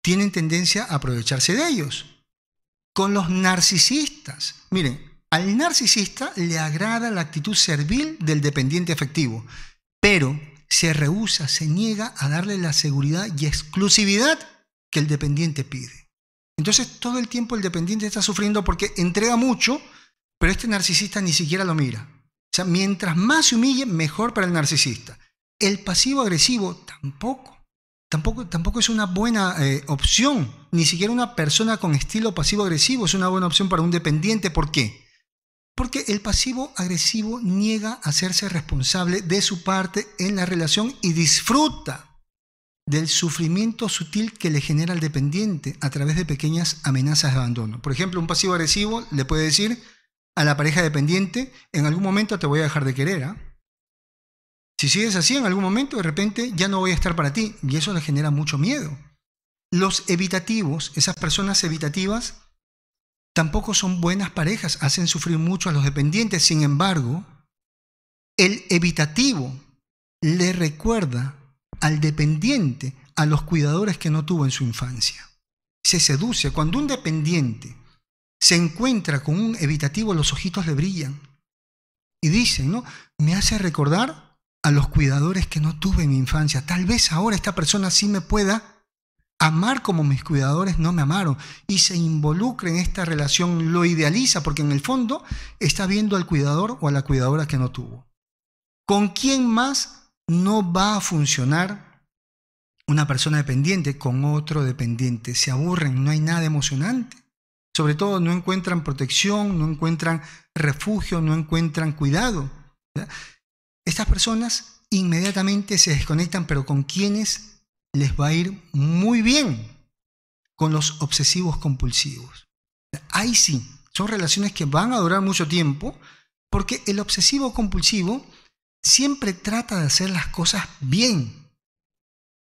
tienen tendencia a aprovecharse de ellos. Con los narcisistas. Miren, al narcisista le agrada la actitud servil del dependiente afectivo, pero se rehúsa, se niega a darle la seguridad y exclusividad que el dependiente pide. Entonces todo el tiempo el dependiente está sufriendo porque entrega mucho, pero este narcisista ni siquiera lo mira sea, mientras más se humille, mejor para el narcisista. El pasivo agresivo tampoco. Tampoco, tampoco es una buena eh, opción. Ni siquiera una persona con estilo pasivo agresivo es una buena opción para un dependiente. ¿Por qué? Porque el pasivo agresivo niega hacerse responsable de su parte en la relación y disfruta del sufrimiento sutil que le genera al dependiente a través de pequeñas amenazas de abandono. Por ejemplo, un pasivo agresivo le puede decir, a la pareja dependiente, en algún momento te voy a dejar de querer. ¿ah? Si sigues así, en algún momento de repente ya no voy a estar para ti y eso le genera mucho miedo. Los evitativos, esas personas evitativas, tampoco son buenas parejas, hacen sufrir mucho a los dependientes. Sin embargo, el evitativo le recuerda al dependiente, a los cuidadores que no tuvo en su infancia. Se seduce. Cuando un dependiente se encuentra con un evitativo, los ojitos le brillan. Y dicen, ¿no? Me hace recordar a los cuidadores que no tuve en mi infancia. Tal vez ahora esta persona sí me pueda amar como mis cuidadores no me amaron. Y se involucra en esta relación, lo idealiza, porque en el fondo está viendo al cuidador o a la cuidadora que no tuvo. ¿Con quién más no va a funcionar una persona dependiente? Con otro dependiente. Se aburren, no hay nada emocionante sobre todo no encuentran protección, no encuentran refugio, no encuentran cuidado. Estas personas inmediatamente se desconectan, pero con quienes les va a ir muy bien, con los obsesivos compulsivos. Ahí sí, son relaciones que van a durar mucho tiempo, porque el obsesivo compulsivo siempre trata de hacer las cosas bien,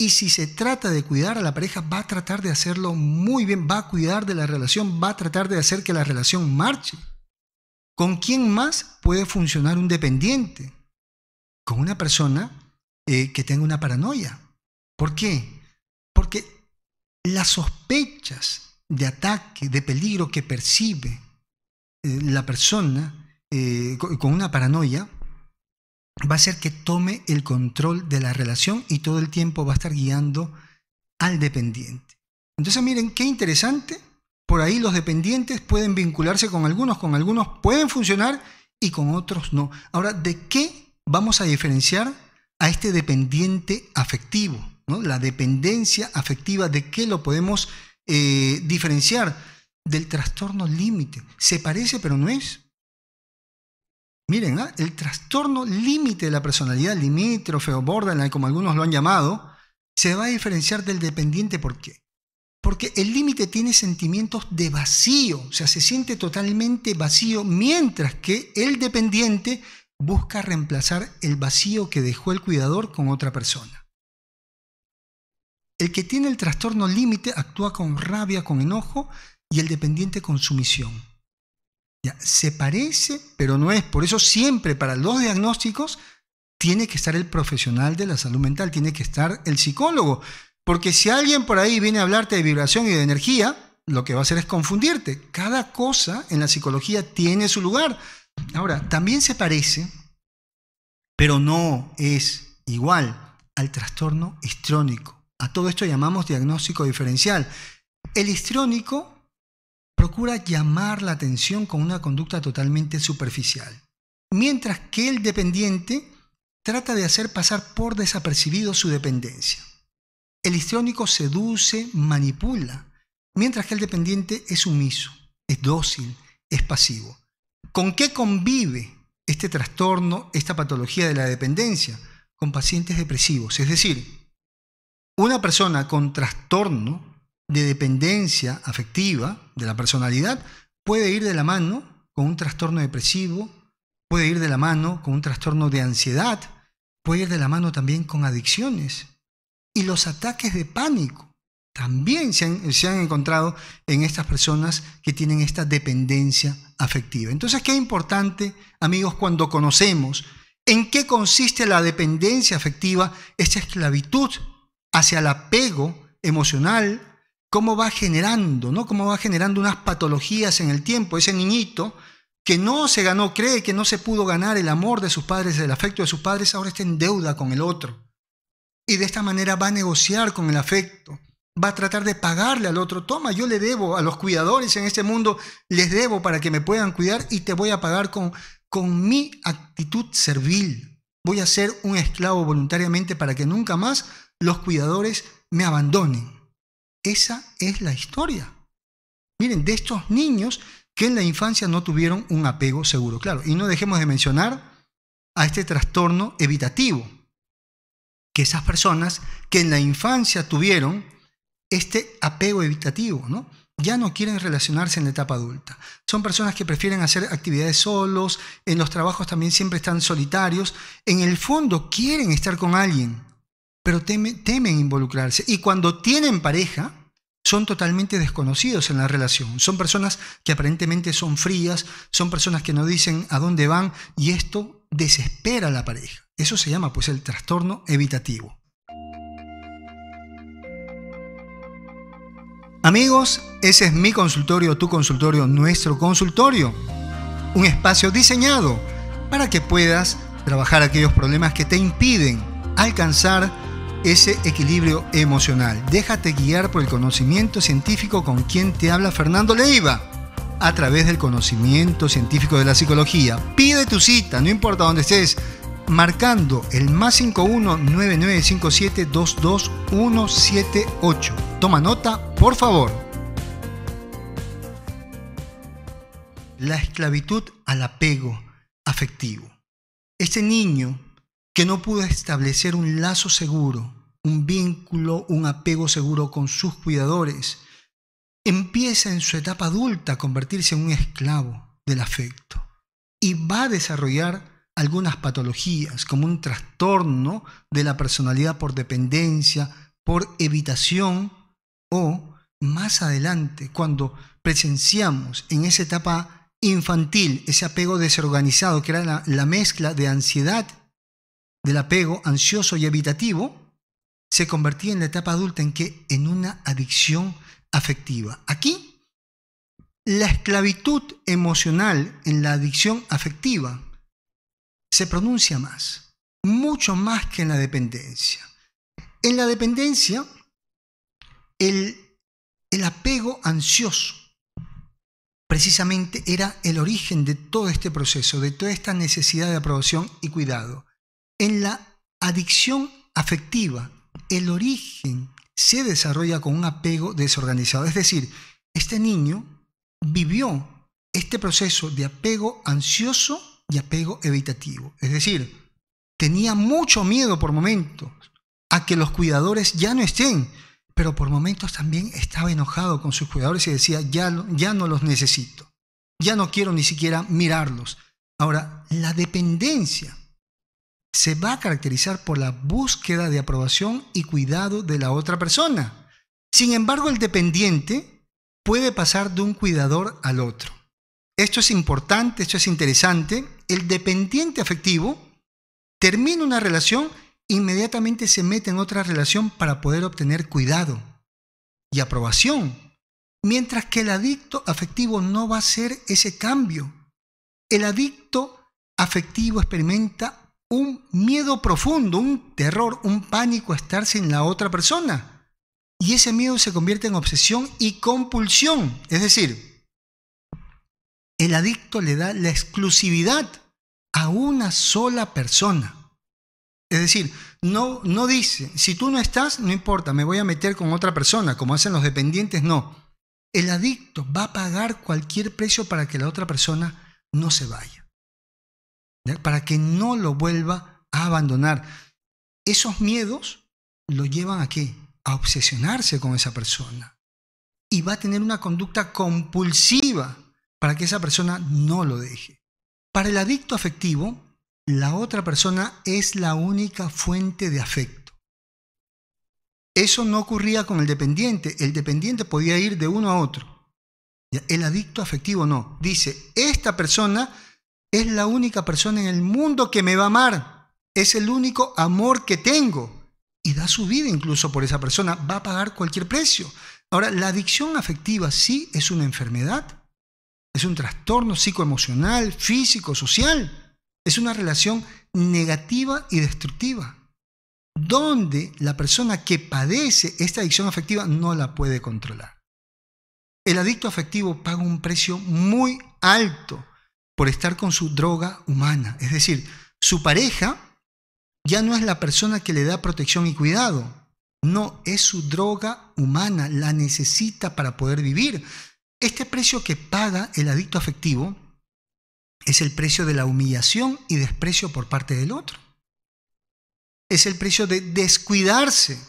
y si se trata de cuidar a la pareja, va a tratar de hacerlo muy bien, va a cuidar de la relación, va a tratar de hacer que la relación marche. ¿Con quién más puede funcionar un dependiente? Con una persona eh, que tenga una paranoia. ¿Por qué? Porque las sospechas de ataque, de peligro que percibe eh, la persona eh, con una paranoia, va a ser que tome el control de la relación y todo el tiempo va a estar guiando al dependiente. Entonces miren qué interesante, por ahí los dependientes pueden vincularse con algunos, con algunos pueden funcionar y con otros no. Ahora, ¿de qué vamos a diferenciar a este dependiente afectivo? La dependencia afectiva, ¿de qué lo podemos eh, diferenciar? Del trastorno límite. Se parece pero no es. Miren, ¿ah? el trastorno límite de la personalidad, limítrofe o borderline, como algunos lo han llamado, se va a diferenciar del dependiente. ¿Por qué? Porque el límite tiene sentimientos de vacío, o sea, se siente totalmente vacío, mientras que el dependiente busca reemplazar el vacío que dejó el cuidador con otra persona. El que tiene el trastorno límite actúa con rabia, con enojo, y el dependiente con sumisión se parece, pero no es. Por eso siempre para los diagnósticos tiene que estar el profesional de la salud mental, tiene que estar el psicólogo. Porque si alguien por ahí viene a hablarte de vibración y de energía, lo que va a hacer es confundirte. Cada cosa en la psicología tiene su lugar. Ahora, también se parece, pero no es igual al trastorno histrónico. A todo esto llamamos diagnóstico diferencial. El histrónico procura llamar la atención con una conducta totalmente superficial, mientras que el dependiente trata de hacer pasar por desapercibido su dependencia. El histriónico seduce, manipula, mientras que el dependiente es sumiso, es dócil, es pasivo. ¿Con qué convive este trastorno, esta patología de la dependencia? Con pacientes depresivos, es decir, una persona con trastorno de dependencia afectiva de la personalidad puede ir de la mano con un trastorno depresivo, puede ir de la mano con un trastorno de ansiedad, puede ir de la mano también con adicciones. Y los ataques de pánico también se han, se han encontrado en estas personas que tienen esta dependencia afectiva. Entonces, qué importante, amigos, cuando conocemos en qué consiste la dependencia afectiva, esta esclavitud hacia el apego emocional cómo va generando, ¿no? Cómo va generando unas patologías en el tiempo. Ese niñito que no se ganó, cree que no se pudo ganar el amor de sus padres, el afecto de sus padres, ahora está en deuda con el otro. Y de esta manera va a negociar con el afecto, va a tratar de pagarle al otro, toma, yo le debo a los cuidadores en este mundo, les debo para que me puedan cuidar y te voy a pagar con, con mi actitud servil. Voy a ser un esclavo voluntariamente para que nunca más los cuidadores me abandonen. Esa es la historia. Miren, de estos niños que en la infancia no tuvieron un apego seguro, claro. Y no dejemos de mencionar a este trastorno evitativo, que esas personas que en la infancia tuvieron este apego evitativo, ¿no? Ya no quieren relacionarse en la etapa adulta. Son personas que prefieren hacer actividades solos, en los trabajos también siempre están solitarios, en el fondo quieren estar con alguien, pero temen involucrarse. Y cuando tienen pareja, son totalmente desconocidos en la relación. Son personas que aparentemente son frías, son personas que no dicen a dónde van y esto desespera a la pareja. Eso se llama pues el trastorno evitativo. Amigos, ese es mi consultorio, tu consultorio, nuestro consultorio. Un espacio diseñado para que puedas trabajar aquellos problemas que te impiden alcanzar ese equilibrio emocional. Déjate guiar por el conocimiento científico con quien te habla Fernando Leiva a través del conocimiento científico de la psicología. Pide tu cita, no importa dónde estés, marcando el más 51 9957 22178. Toma nota, por favor. La esclavitud al apego afectivo. Este niño que no pudo establecer un lazo seguro, un vínculo, un apego seguro con sus cuidadores, empieza en su etapa adulta a convertirse en un esclavo del afecto y va a desarrollar algunas patologías como un trastorno de la personalidad por dependencia, por evitación o más adelante cuando presenciamos en esa etapa infantil ese apego desorganizado que era la, mezcla de ansiedad del apego ansioso y evitativo se convertía en la etapa adulta en que en una adicción afectiva. Aquí, la esclavitud emocional en la adicción afectiva se pronuncia más, mucho más que en la dependencia. En la dependencia, el, el apego ansioso precisamente era el origen de todo este proceso, de toda esta necesidad de aprobación y cuidado. En la adicción afectiva, el origen se desarrolla con un apego desorganizado. Es decir, este niño vivió este proceso de apego ansioso y apego evitativo. Es decir, tenía mucho miedo por momentos a que los cuidadores ya no estén, pero por momentos también estaba enojado con sus cuidadores y decía, ya, ya no los necesito, ya no quiero ni siquiera mirarlos. Ahora, la dependencia se va a caracterizar por la búsqueda de aprobación y cuidado de la otra persona. Sin embargo, el dependiente puede pasar de un cuidador al otro. Esto es importante, esto es interesante. El dependiente afectivo termina una relación, inmediatamente se mete en otra relación para poder obtener cuidado y aprobación. Mientras que el adicto afectivo no va a hacer ese cambio. El adicto afectivo experimenta un miedo profundo, un terror, un pánico a estar sin la otra persona. Y ese miedo se convierte en obsesión y compulsión. Es decir, el adicto le da la exclusividad a una sola persona. Es decir, no, no dice, si tú no estás, no importa, me voy a meter con otra persona, como hacen los dependientes, no. El adicto va a pagar cualquier precio para que la otra persona no se vaya para que no lo vuelva a abandonar. Esos miedos lo llevan a qué? A obsesionarse con esa persona. Y va a tener una conducta compulsiva para que esa persona no lo deje. Para el adicto afectivo, la otra persona es la única fuente de afecto. Eso no ocurría con el dependiente. El dependiente podía ir de uno a otro. El adicto afectivo no. Dice, esta persona es la única persona en el mundo que me va a amar. Es el único amor que tengo. Y da su vida incluso por esa persona. Va a pagar cualquier precio. Ahora, la adicción afectiva sí es una enfermedad. Es un trastorno psicoemocional, físico, social. Es una relación negativa y destructiva. Donde la persona que padece esta adicción afectiva no la puede controlar. El adicto afectivo paga un precio muy alto por estar con su droga humana. Es decir, su pareja ya no es la persona que le da protección y cuidado. No, es su droga humana, la necesita para poder vivir. Este precio que paga el adicto afectivo es el precio de la humillación y desprecio por parte del otro. Es el precio de descuidarse,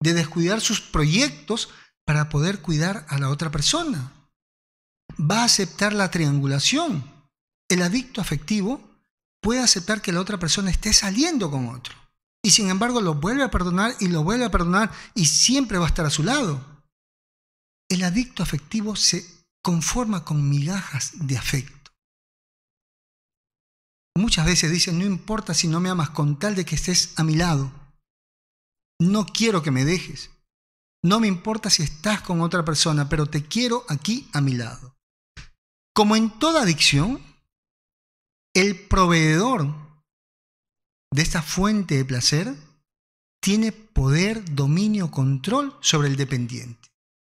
de descuidar sus proyectos para poder cuidar a la otra persona. Va a aceptar la triangulación, el adicto afectivo puede aceptar que la otra persona esté saliendo con otro. Y sin embargo lo vuelve a perdonar y lo vuelve a perdonar y siempre va a estar a su lado. El adicto afectivo se conforma con migajas de afecto. Muchas veces dicen, no importa si no me amas con tal de que estés a mi lado. No quiero que me dejes. No me importa si estás con otra persona, pero te quiero aquí a mi lado. Como en toda adicción, el proveedor de esta fuente de placer tiene poder, dominio, control sobre el dependiente.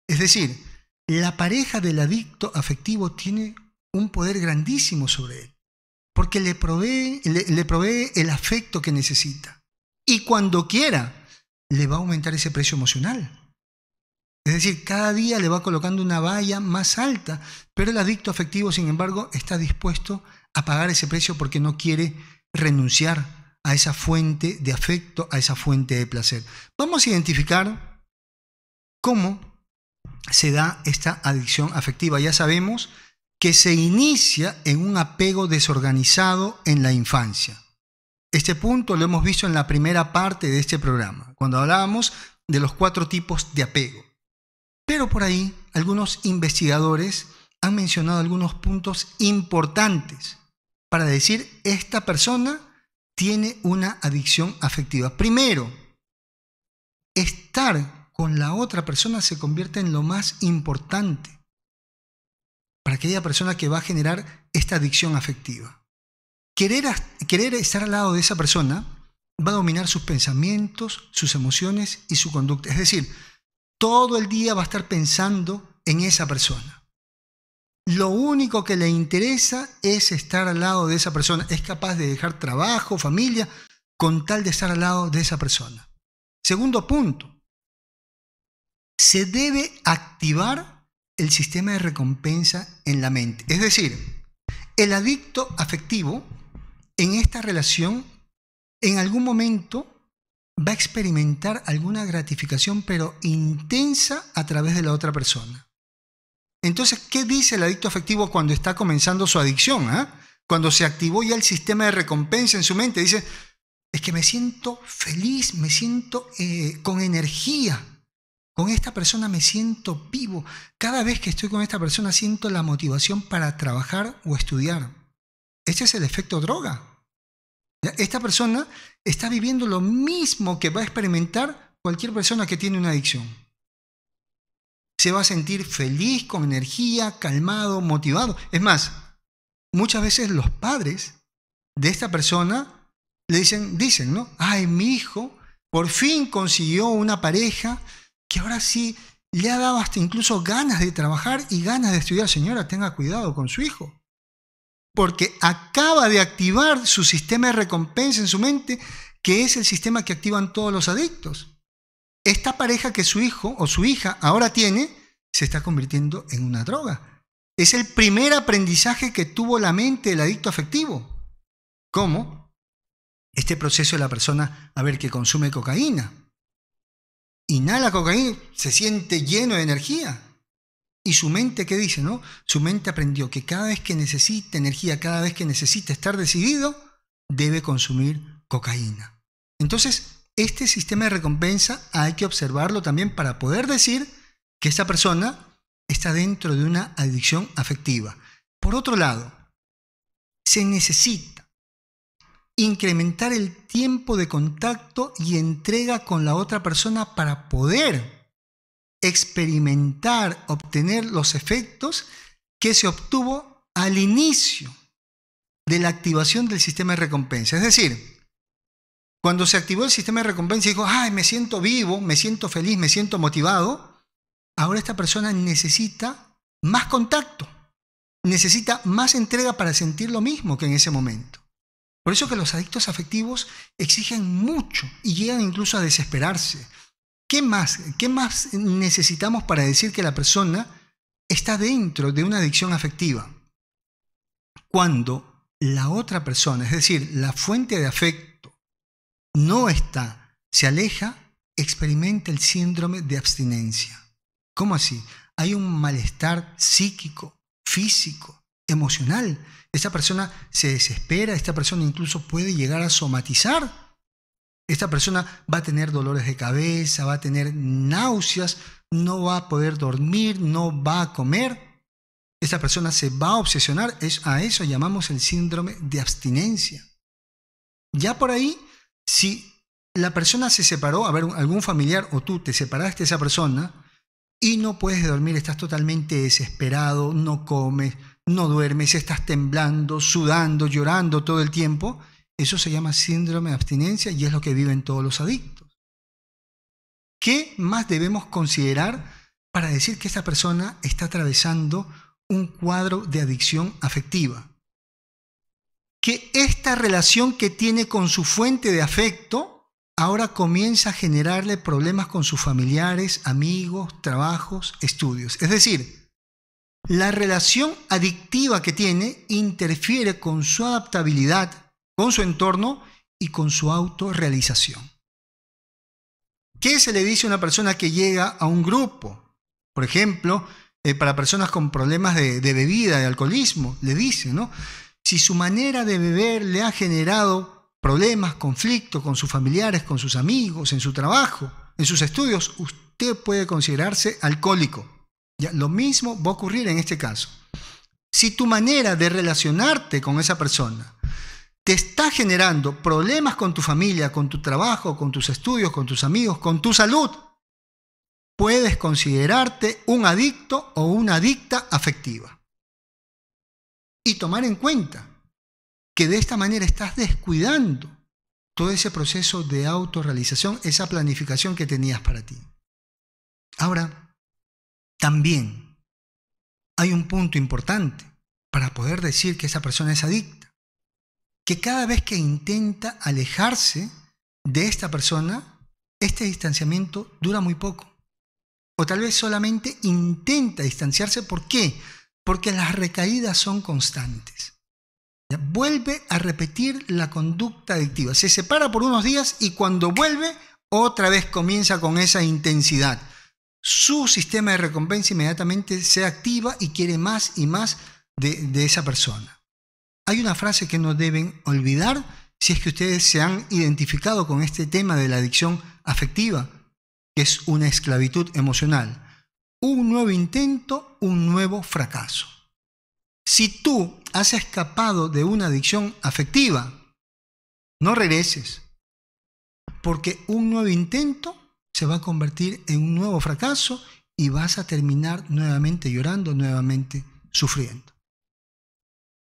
Es decir, la pareja del adicto afectivo tiene un poder grandísimo sobre él, porque le provee, provee el afecto que necesita. Y cuando quiera, le va a aumentar ese precio emocional. Es decir, cada día le va colocando una valla más alta, pero el adicto afectivo, sin embargo, está dispuesto a a pagar ese precio porque no quiere renunciar a esa fuente de afecto, a esa fuente de placer. Vamos a identificar cómo se da esta adicción afectiva. Ya sabemos que se inicia en un apego desorganizado en la infancia. Este punto lo hemos visto en la primera parte de este programa, cuando hablábamos de los cuatro tipos de apego. Pero por ahí algunos investigadores han mencionado algunos puntos importantes para decir, esta persona tiene una adicción afectiva. Primero, estar con la otra persona se convierte en lo más importante para aquella persona que va a generar esta adicción afectiva. Querer, querer estar al lado de esa persona va a dominar sus pensamientos, sus emociones y su conducta. Es decir, todo el día va a estar pensando en esa persona lo único que le interesa es estar al lado de esa persona. Es capaz de dejar trabajo, familia, con tal de estar al lado de esa persona. Segundo punto, se debe activar el sistema de recompensa en la mente. Es decir, el adicto afectivo en esta relación en algún momento va a experimentar alguna gratificación, pero intensa a través de la otra persona. Entonces, ¿qué dice el adicto afectivo cuando está comenzando su adicción? Ah? Cuando se activó ya el sistema de recompensa en su mente, dice, es que me siento feliz, me siento eh, con energía. Con esta persona me siento vivo. Cada vez que estoy con esta persona siento la motivación para trabajar o estudiar. Este es el efecto droga. Esta persona está viviendo lo mismo que va a experimentar cualquier persona que tiene una adicción se va a sentir feliz, con energía, calmado, motivado. Es más, muchas veces los padres de esta persona le dicen, dicen, ¿no? Ay, mi hijo por fin consiguió una pareja que ahora sí le ha dado hasta incluso ganas de trabajar y ganas de estudiar. Señora, tenga cuidado con su hijo. Porque acaba de activar su sistema de recompensa en su mente, que es el sistema que activan todos los adictos esta pareja que su hijo o su hija ahora tiene se está convirtiendo en una droga. Es el primer aprendizaje que tuvo la mente del adicto afectivo. ¿Cómo? Este proceso de la persona, a ver, que consume cocaína. Inhala cocaína, se siente lleno de energía. Y su mente, ¿qué dice? No? Su mente aprendió que cada vez que necesita energía, cada vez que necesita estar decidido, debe consumir cocaína. Entonces, este sistema de recompensa hay que observarlo también para poder decir que esta persona está dentro de una adicción afectiva. Por otro lado, se necesita incrementar el tiempo de contacto y entrega con la otra persona para poder experimentar, obtener los efectos que se obtuvo al inicio de la activación del sistema de recompensa. Es decir, cuando se activó el sistema de recompensa y dijo, ay, me siento vivo, me siento feliz, me siento motivado, ahora esta persona necesita más contacto, necesita más entrega para sentir lo mismo que en ese momento. Por eso que los adictos afectivos exigen mucho y llegan incluso a desesperarse. ¿Qué más? ¿Qué más necesitamos para decir que la persona está dentro de una adicción afectiva? Cuando la otra persona, es decir, la fuente de afecto, no está, se aleja, experimenta el síndrome de abstinencia. ¿Cómo así? Hay un malestar psíquico, físico, emocional. Esta persona se desespera, esta persona incluso puede llegar a somatizar. Esta persona va a tener dolores de cabeza, va a tener náuseas, no va a poder dormir, no va a comer. Esta persona se va a obsesionar, a eso llamamos el síndrome de abstinencia. Ya por ahí si la persona se separó, a ver, algún familiar o tú te separaste de esa persona y no puedes dormir, estás totalmente desesperado, no comes, no duermes, estás temblando, sudando, llorando todo el tiempo, eso se llama síndrome de abstinencia y es lo que viven todos los adictos. ¿Qué más debemos considerar para decir que esta persona está atravesando un cuadro de adicción afectiva? que esta relación que tiene con su fuente de afecto ahora comienza a generarle problemas con sus familiares, amigos, trabajos, estudios. Es decir, la relación adictiva que tiene interfiere con su adaptabilidad, con su entorno y con su autorrealización. ¿Qué se le dice a una persona que llega a un grupo? Por ejemplo, eh, para personas con problemas de, de bebida, de alcoholismo, le dice, ¿no? si su manera de beber le ha generado problemas, conflictos con sus familiares, con sus amigos, en su trabajo, en sus estudios, usted puede considerarse alcohólico. Ya, lo mismo va a ocurrir en este caso. Si tu manera de relacionarte con esa persona te está generando problemas con tu familia, con tu trabajo, con tus estudios, con tus amigos, con tu salud, puedes considerarte un adicto o una adicta afectiva y tomar en cuenta que de esta manera estás descuidando todo ese proceso de autorrealización, esa planificación que tenías para ti. Ahora, también hay un punto importante para poder decir que esa persona es adicta, que cada vez que intenta alejarse de esta persona, este distanciamiento dura muy poco. O tal vez solamente intenta distanciarse. ¿Por qué? porque las recaídas son constantes. Vuelve a repetir la conducta adictiva. Se separa por unos días y cuando vuelve, otra vez comienza con esa intensidad. Su sistema de recompensa inmediatamente se activa y quiere más y más de esa persona. Hay una frase que no deben olvidar si es que ustedes se han identificado con este tema de la adicción afectiva, que es una esclavitud emocional un nuevo intento, un nuevo fracaso. Si tú has escapado de una adicción afectiva, no regreses, porque un nuevo intento se va a convertir en un nuevo fracaso y vas a terminar nuevamente llorando, nuevamente sufriendo.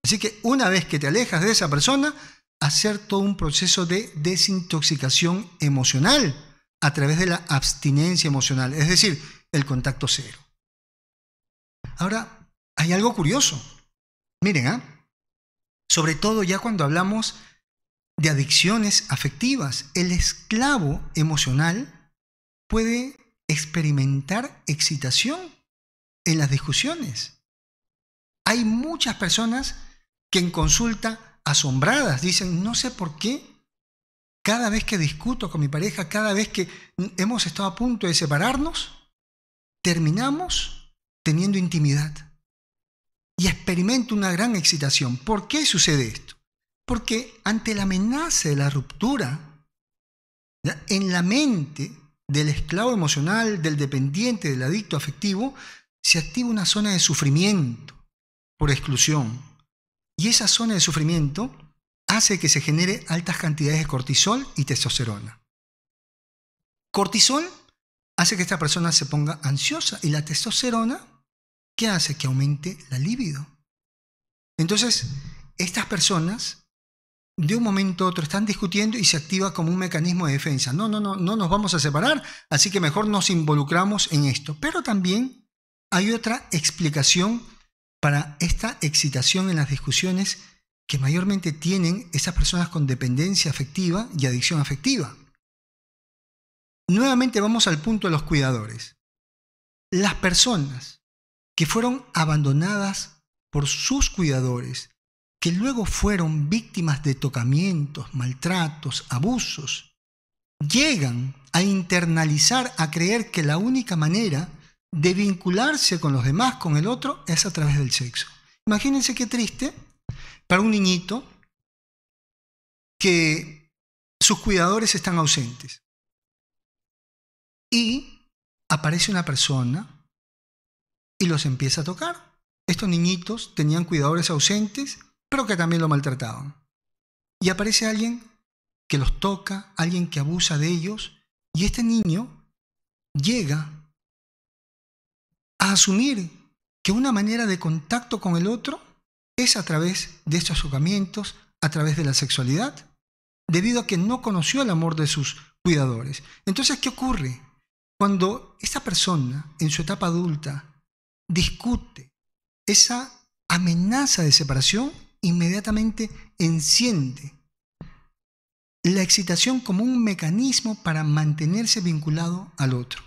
Así que una vez que te alejas de esa persona, hacer todo un proceso de desintoxicación emocional a través de la abstinencia emocional. Es decir, el contacto cero. Ahora, hay algo curioso. Miren, ¿ah? sobre todo ya cuando hablamos de adicciones afectivas, el esclavo emocional puede experimentar excitación en las discusiones. Hay muchas personas que en consulta asombradas dicen, no sé por qué, cada vez que discuto con mi pareja, cada vez que hemos estado a punto de separarnos, terminamos teniendo intimidad y experimento una gran excitación. ¿Por qué sucede esto? Porque ante la amenaza de la ruptura, en la mente del esclavo emocional, del dependiente, del adicto afectivo, se activa una zona de sufrimiento por exclusión. Y esa zona de sufrimiento hace que se genere altas cantidades de cortisol y testosterona. Cortisol hace que esta persona se ponga ansiosa y la testosterona, ¿qué hace? Que aumente la libido. Entonces, estas personas de un momento a otro están discutiendo y se activa como un mecanismo de defensa. No, no, no, no nos vamos a separar, así que mejor nos involucramos en esto. Pero también hay otra explicación para esta excitación en las discusiones que mayormente tienen esas personas con dependencia afectiva y adicción afectiva. Nuevamente vamos al punto de los cuidadores. Las personas que fueron abandonadas por sus cuidadores, que luego fueron víctimas de tocamientos, maltratos, abusos, llegan a internalizar, a creer que la única manera de vincularse con los demás, con el otro, es a través del sexo. Imagínense qué triste para un niñito que sus cuidadores están ausentes y aparece una persona y los empieza a tocar. Estos niñitos tenían cuidadores ausentes, pero que también lo maltrataban. Y aparece alguien que los toca, alguien que abusa de ellos, y este niño llega a asumir que una manera de contacto con el otro es a través de estos tocamientos, a través de la sexualidad, debido a que no conoció el amor de sus cuidadores. Entonces, ¿qué ocurre? Cuando esta persona en su etapa adulta discute esa amenaza de separación, inmediatamente enciende la excitación como un mecanismo para mantenerse vinculado al otro.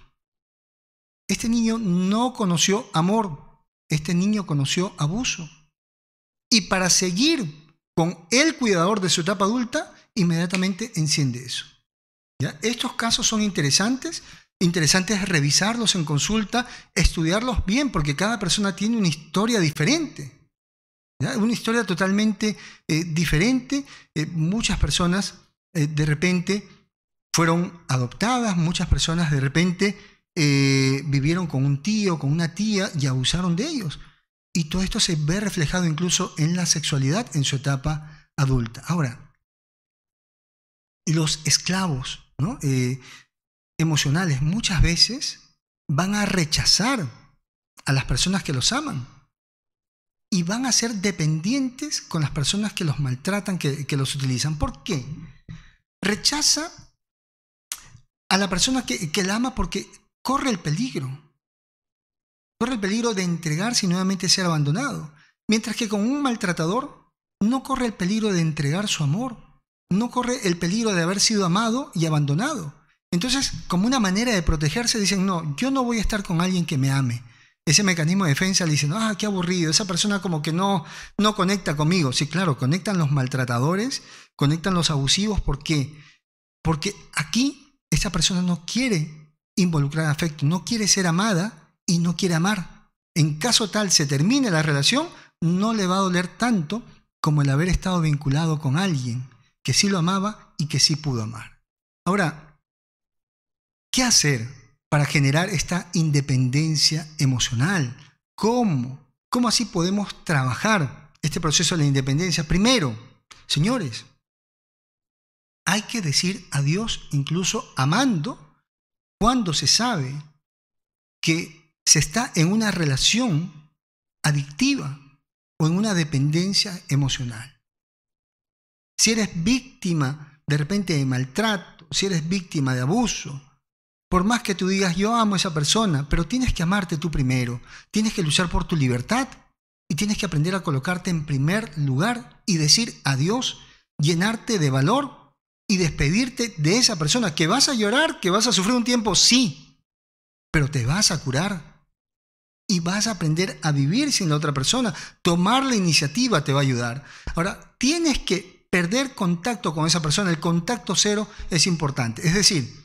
Este niño no conoció amor, este niño conoció abuso. Y para seguir con el cuidador de su etapa adulta, inmediatamente enciende eso. ¿Ya? Estos casos son interesantes interesante es revisarlos en consulta, estudiarlos bien, porque cada persona tiene una historia diferente. Una historia totalmente eh, diferente. Eh, muchas personas eh, de repente fueron adoptadas, muchas personas de repente vivieron con un tío, con una tía y abusaron de ellos. Y todo esto se ve reflejado incluso en la sexualidad en su etapa adulta. Ahora, los esclavos, ¿no? emocionales muchas veces van a rechazar a las personas que los aman y van a ser dependientes con las personas que los maltratan, que, los utilizan. ¿Por qué? Rechaza a la persona que, que la ama porque corre el peligro. Corre el peligro de entregarse y nuevamente ser abandonado. Mientras que con un maltratador no corre el peligro de entregar su amor. No corre el peligro de haber sido amado y abandonado. Entonces, como una manera de protegerse, dicen, no, yo no voy a estar con alguien que me ame. Ese mecanismo de defensa le dicen, ah, qué aburrido, esa persona como que no, no conecta conmigo. Sí, claro, conectan los maltratadores, conectan los abusivos, ¿por qué? Porque aquí esa persona no quiere involucrar afecto, no quiere ser amada y no quiere amar. En caso tal se termine la relación, no le va a doler tanto como el haber estado vinculado con alguien que sí lo amaba y que sí pudo amar. Ahora, ¿Qué hacer para generar esta independencia emocional? ¿Cómo? ¿Cómo así podemos trabajar este proceso de la independencia? Primero, señores, hay que decir adiós incluso amando cuando se sabe que se está en una relación adictiva o en una dependencia emocional. Si eres víctima de repente de maltrato, si eres víctima de abuso, por más que tú digas, yo amo a esa persona, pero tienes que amarte tú primero, tienes que luchar por tu libertad y tienes que aprender a colocarte en primer lugar y decir adiós, llenarte de valor y despedirte de esa persona, que vas a llorar, que vas a sufrir un tiempo, sí, pero te vas a curar y vas a aprender a vivir sin la otra persona. Tomar la iniciativa te va a ayudar. Ahora, tienes que perder contacto con esa persona, el contacto cero es importante. Es decir,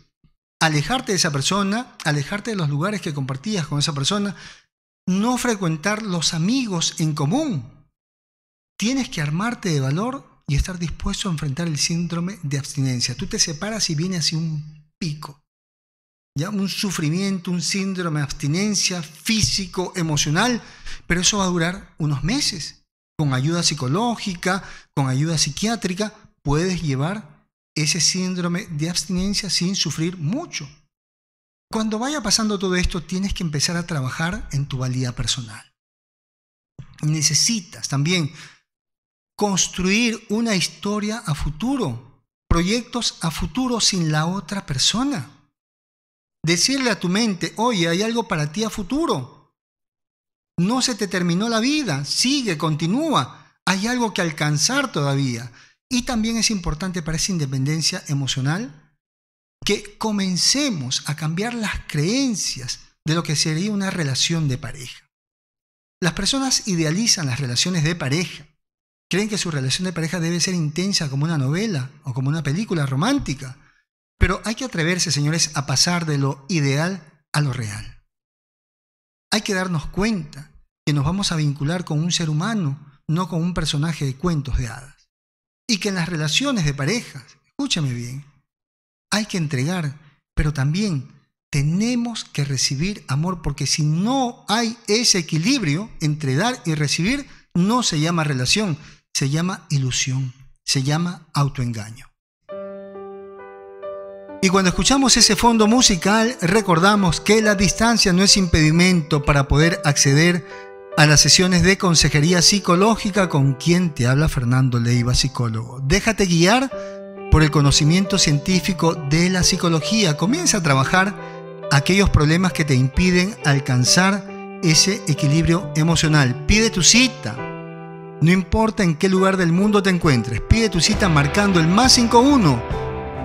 alejarte de esa persona, alejarte de los lugares que compartías con esa persona, no frecuentar los amigos en común. Tienes que armarte de valor y estar dispuesto a enfrentar el síndrome de abstinencia. Tú te separas y viene así un pico. Ya un sufrimiento, un síndrome de abstinencia físico, emocional, pero eso va a durar unos meses. Con ayuda psicológica, con ayuda psiquiátrica, puedes llevar ese síndrome de abstinencia sin sufrir mucho. Cuando vaya pasando todo esto, tienes que empezar a trabajar en tu valía personal. Necesitas también construir una historia a futuro, proyectos a futuro sin la otra persona. Decirle a tu mente, oye, hay algo para ti a futuro. No se te terminó la vida, sigue, continúa. Hay algo que alcanzar todavía. Y también es importante para esa independencia emocional que comencemos a cambiar las creencias de lo que sería una relación de pareja. Las personas idealizan las relaciones de pareja. Creen que su relación de pareja debe ser intensa como una novela o como una película romántica. Pero hay que atreverse, señores, a pasar de lo ideal a lo real. Hay que darnos cuenta que nos vamos a vincular con un ser humano, no con un personaje de cuentos de hadas. Y que en las relaciones de parejas, escúchame bien, hay que entregar, pero también tenemos que recibir amor, porque si no hay ese equilibrio entre dar y recibir, no se llama relación, se llama ilusión, se llama autoengaño. Y cuando escuchamos ese fondo musical, recordamos que la distancia no es impedimento para poder acceder a las sesiones de consejería psicológica con quien te habla Fernando Leiva, psicólogo. Déjate guiar por el conocimiento científico de la psicología. Comienza a trabajar aquellos problemas que te impiden alcanzar ese equilibrio emocional. Pide tu cita. No importa en qué lugar del mundo te encuentres, pide tu cita marcando el más 51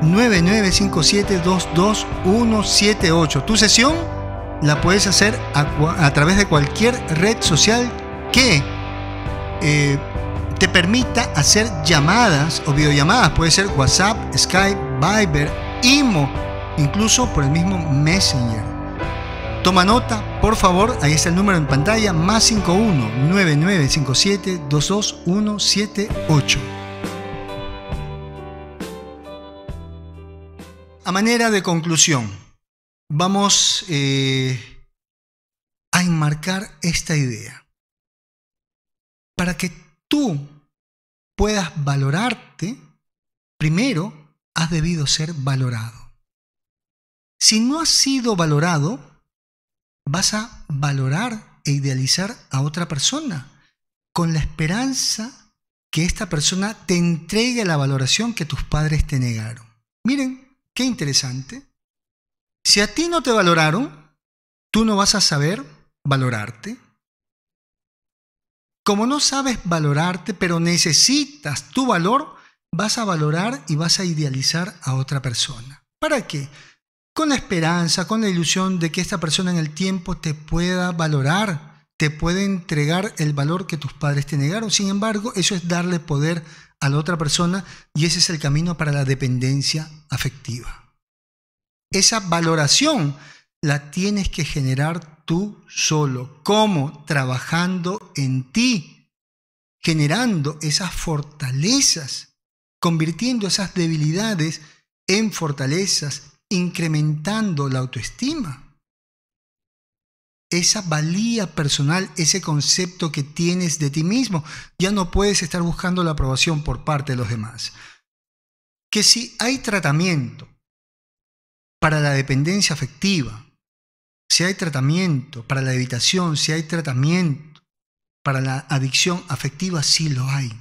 9957 22178. ¿Tu sesión? la puedes hacer a, través de cualquier red social que eh, te permita hacer llamadas o videollamadas. Puede ser WhatsApp, Skype, Viber, Imo, incluso por el mismo Messenger. Toma nota, por favor, ahí está el número en pantalla, más 51 9957 22178. A manera de conclusión, vamos eh, a enmarcar esta idea. Para que tú puedas valorarte, primero has debido ser valorado. Si no has sido valorado, vas a valorar e idealizar a otra persona con la esperanza que esta persona te entregue la valoración que tus padres te negaron. Miren, qué interesante si a ti no te valoraron, tú no vas a saber valorarte. Como no sabes valorarte, pero necesitas tu valor, vas a valorar y vas a idealizar a otra persona. ¿Para qué? Con la esperanza, con la ilusión de que esta persona en el tiempo te pueda valorar, te puede entregar el valor que tus padres te negaron. Sin embargo, eso es darle poder a la otra persona y ese es el camino para la dependencia afectiva. Esa valoración la tienes que generar tú solo. ¿Cómo? Trabajando en ti, generando esas fortalezas, convirtiendo esas debilidades en fortalezas, incrementando la autoestima. Esa valía personal, ese concepto que tienes de ti mismo, ya no puedes estar buscando la aprobación por parte de los demás. Que si hay tratamiento para la dependencia afectiva, si hay tratamiento, para la evitación, si hay tratamiento, para la adicción afectiva, sí lo hay.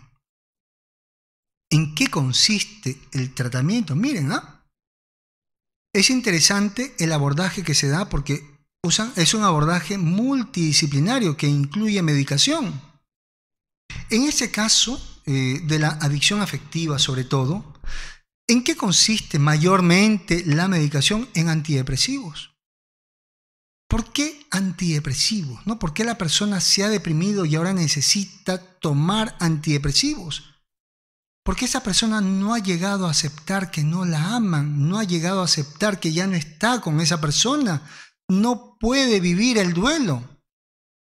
¿En qué consiste el tratamiento? Miren, ¿ah? Es interesante el abordaje que se da porque es un abordaje multidisciplinario que incluye medicación. En este caso eh, de la adicción afectiva, sobre todo, ¿En qué consiste mayormente la medicación en antidepresivos? ¿Por qué antidepresivos? ¿No? ¿Por qué la persona se ha deprimido y ahora necesita tomar antidepresivos? Porque esa persona no ha llegado a aceptar que no la aman, no ha llegado a aceptar que ya no está con esa persona, no puede vivir el duelo.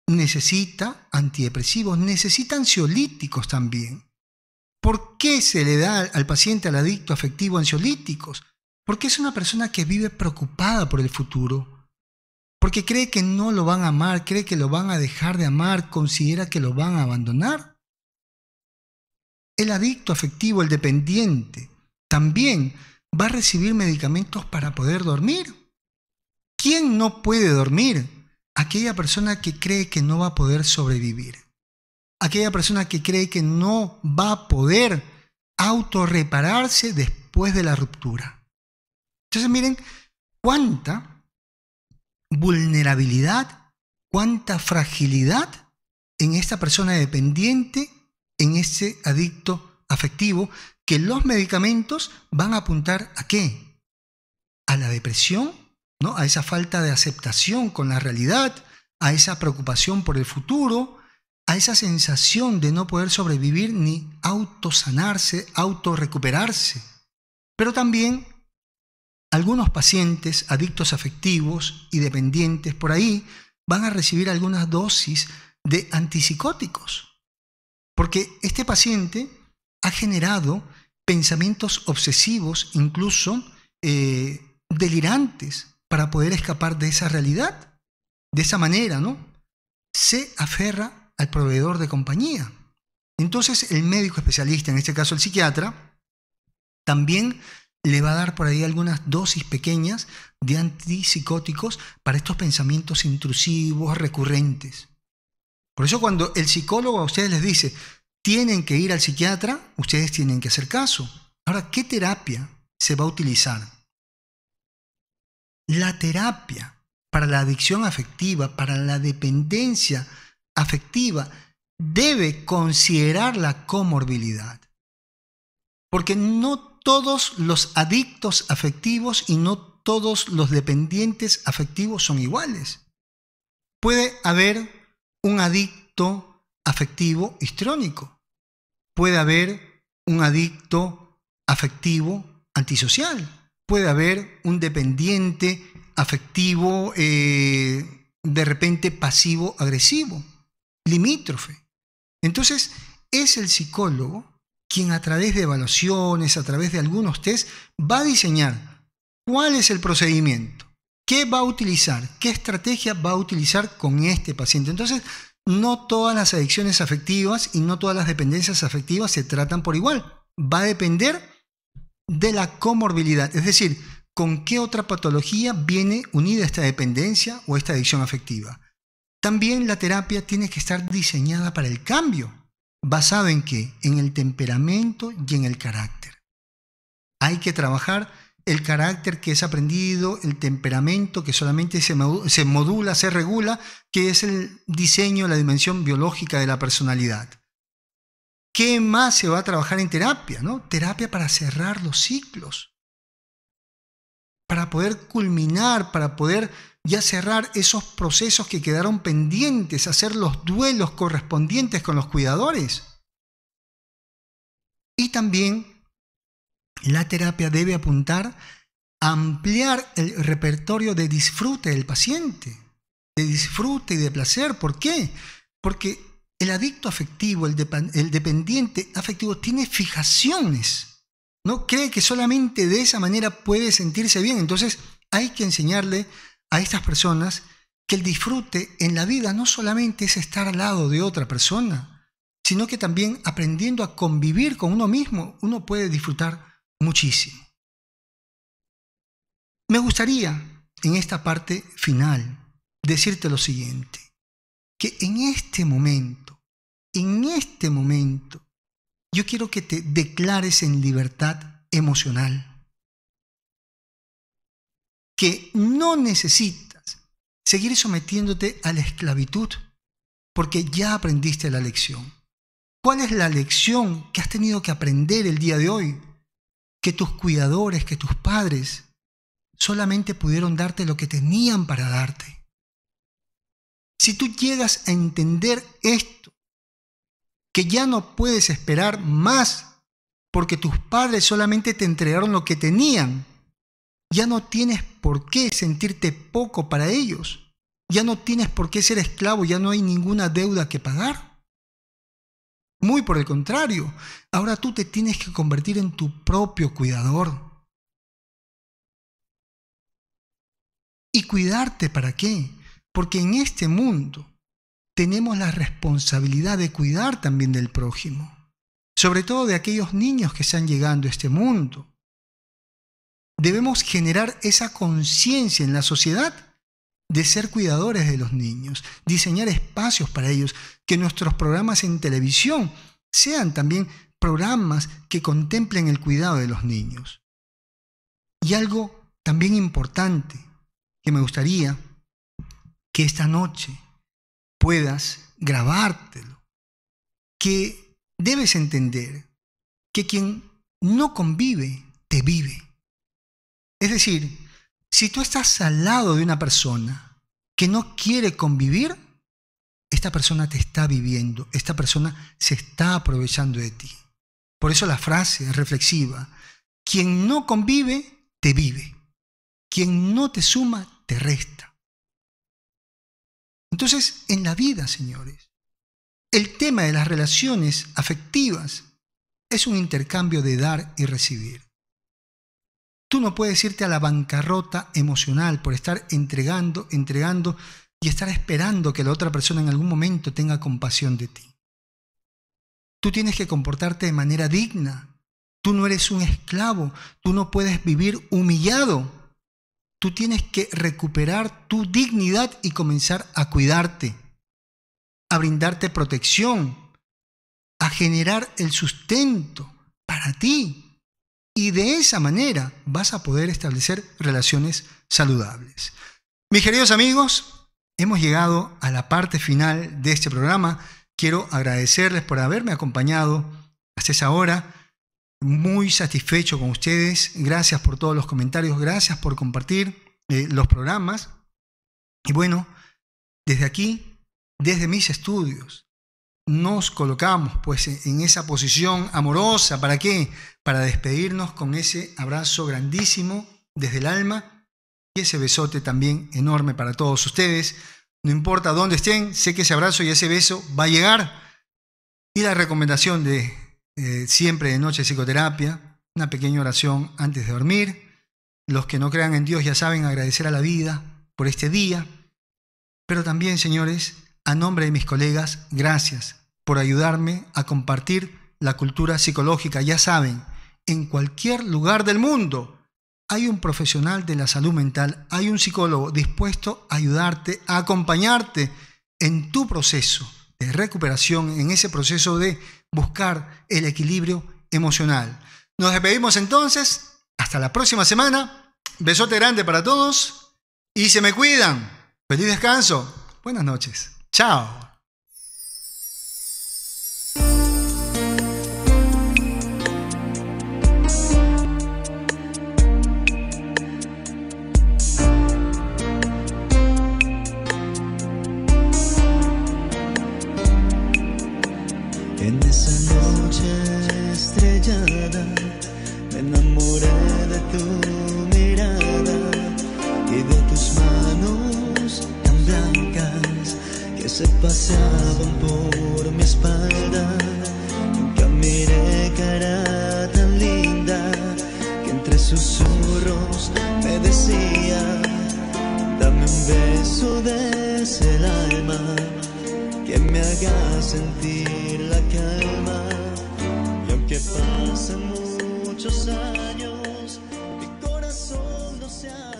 Necesita antidepresivos, necesita ansiolíticos también. ¿Por qué se le da al paciente, al adicto afectivo ansiolíticos? Porque es una persona que vive preocupada por el futuro, porque cree que no lo van a amar, cree que lo van a dejar de amar, considera que lo van a abandonar. El adicto afectivo, el dependiente, también va a recibir medicamentos para poder dormir. ¿Quién no puede dormir? Aquella persona que cree que no va a poder sobrevivir aquella persona que cree que no va a poder autorrepararse después de la ruptura. Entonces miren cuánta vulnerabilidad, cuánta fragilidad en esta persona dependiente, en este adicto afectivo, que los medicamentos van a apuntar a qué? A la depresión, ¿no? A esa falta de aceptación con la realidad, a esa preocupación por el futuro, a esa sensación de no poder sobrevivir ni autosanarse, autorrecuperarse. Pero también algunos pacientes adictos afectivos y dependientes por ahí van a recibir algunas dosis de antipsicóticos, porque este paciente ha generado pensamientos obsesivos, incluso eh, delirantes, para poder escapar de esa realidad. De esa manera, ¿no? Se aferra al proveedor de compañía. Entonces el médico especialista, en este caso el psiquiatra, también le va a dar por ahí algunas dosis pequeñas de antipsicóticos para estos pensamientos intrusivos recurrentes. Por eso cuando el psicólogo a ustedes les dice, tienen que ir al psiquiatra, ustedes tienen que hacer caso. Ahora, ¿qué terapia se va a utilizar? La terapia para la adicción afectiva, para la dependencia afectiva debe considerar la comorbilidad. Porque no todos los adictos afectivos y no todos los dependientes afectivos son iguales. Puede haber un adicto afectivo histrónico. Puede haber un adicto afectivo antisocial. Puede haber un dependiente afectivo eh, de repente pasivo-agresivo limítrofe. Entonces, es el psicólogo quien a través de evaluaciones, a través de algunos test, va a diseñar cuál es el procedimiento, qué va a utilizar, qué estrategia va a utilizar con este paciente. Entonces, no todas las adicciones afectivas y no todas las dependencias afectivas se tratan por igual. Va a depender de la comorbilidad, es decir, con qué otra patología viene unida esta dependencia o esta adicción afectiva. También la terapia tiene que estar diseñada para el cambio, basado en qué? En el temperamento y en el carácter. Hay que trabajar el carácter que es aprendido, el temperamento que solamente se, modula, se regula, que es el diseño, la dimensión biológica de la personalidad. ¿Qué más se va a trabajar en terapia? ¿no? Terapia para cerrar los ciclos, para poder culminar, para poder ya cerrar esos procesos que quedaron pendientes, hacer los duelos correspondientes con los cuidadores. Y también la terapia debe apuntar a ampliar el repertorio de disfrute del paciente, de disfrute y de placer. ¿Por qué? Porque el adicto afectivo, el, dependiente afectivo tiene fijaciones. No cree que solamente de esa manera puede sentirse bien. Entonces hay que enseñarle a estas personas que el disfrute en la vida no solamente es estar al lado de otra persona, sino que también aprendiendo a convivir con uno mismo, uno puede disfrutar muchísimo. Me gustaría, en esta parte final, decirte lo siguiente, que en este momento, en este momento, yo quiero que te declares en libertad emocional que no necesitas seguir sometiéndote a la esclavitud porque ya aprendiste la lección. ¿Cuál es la lección que has tenido que aprender el día de hoy? Que tus cuidadores, que tus padres solamente pudieron darte lo que tenían para darte. Si tú llegas a entender esto, que ya no puedes esperar más porque tus padres solamente te entregaron lo que tenían, ya no tienes por qué sentirte poco para ellos. Ya no tienes por qué ser esclavo, ya no hay ninguna deuda que pagar. Muy por el contrario, ahora tú te tienes que convertir en tu propio cuidador. ¿Y cuidarte para qué? Porque en este mundo tenemos la responsabilidad de cuidar también del prójimo, sobre todo de aquellos niños que están llegando a este mundo debemos generar esa conciencia en la sociedad de ser cuidadores de los niños, diseñar espacios para ellos, que nuestros programas en televisión sean también programas que contemplen el cuidado de los niños. Y algo también importante que me gustaría que esta noche puedas grabártelo, que debes entender que quien no convive, te vive. Es decir, si tú estás al lado de una persona que no quiere convivir, esta persona te está viviendo, esta persona se está aprovechando de ti. Por eso la frase reflexiva. Quien no convive, te vive. Quien no te suma, te resta. Entonces, en la vida, señores, el tema de las relaciones afectivas es un intercambio de dar y recibir. Tú no puedes irte a la bancarrota emocional por estar entregando, entregando y estar esperando que la otra persona en algún momento tenga compasión de ti. Tú tienes que comportarte de manera digna. Tú no eres un esclavo. Tú no puedes vivir humillado. Tú tienes que recuperar tu dignidad y comenzar a cuidarte, a brindarte protección, a generar el sustento para ti, y de esa manera vas a poder establecer relaciones saludables. Mis queridos amigos, hemos llegado a la parte final de este programa. Quiero agradecerles por haberme acompañado hasta esa hora. Muy satisfecho con ustedes. Gracias por todos los comentarios. Gracias por compartir eh, los programas. Y bueno, desde aquí, desde mis estudios, nos colocamos pues en esa posición amorosa. ¿Para qué? Para despedirnos con ese abrazo grandísimo desde el alma y ese besote también enorme para todos ustedes. No importa dónde estén, sé que ese abrazo y ese beso va a llegar. Y la recomendación de eh, siempre de noche psicoterapia, una pequeña oración antes de dormir. Los que no crean en Dios ya saben agradecer a la vida por este día. Pero también, señores, a nombre de mis colegas, gracias por ayudarme a compartir la cultura psicológica. Ya saben, en cualquier lugar del mundo hay un profesional de la salud mental, hay un psicólogo dispuesto a ayudarte, a acompañarte en tu proceso de recuperación, en ese proceso de buscar el equilibrio emocional. Nos despedimos entonces, hasta la próxima semana. Besote grande para todos y se me cuidan. Feliz descanso. Buenas noches. Chao. se paseaban por mi espalda. Nunca miré cara tan linda que entre susurros me decía, dame un beso desde el alma que me haga sentir la calma. Y aunque pasen muchos años, mi corazón no se ha...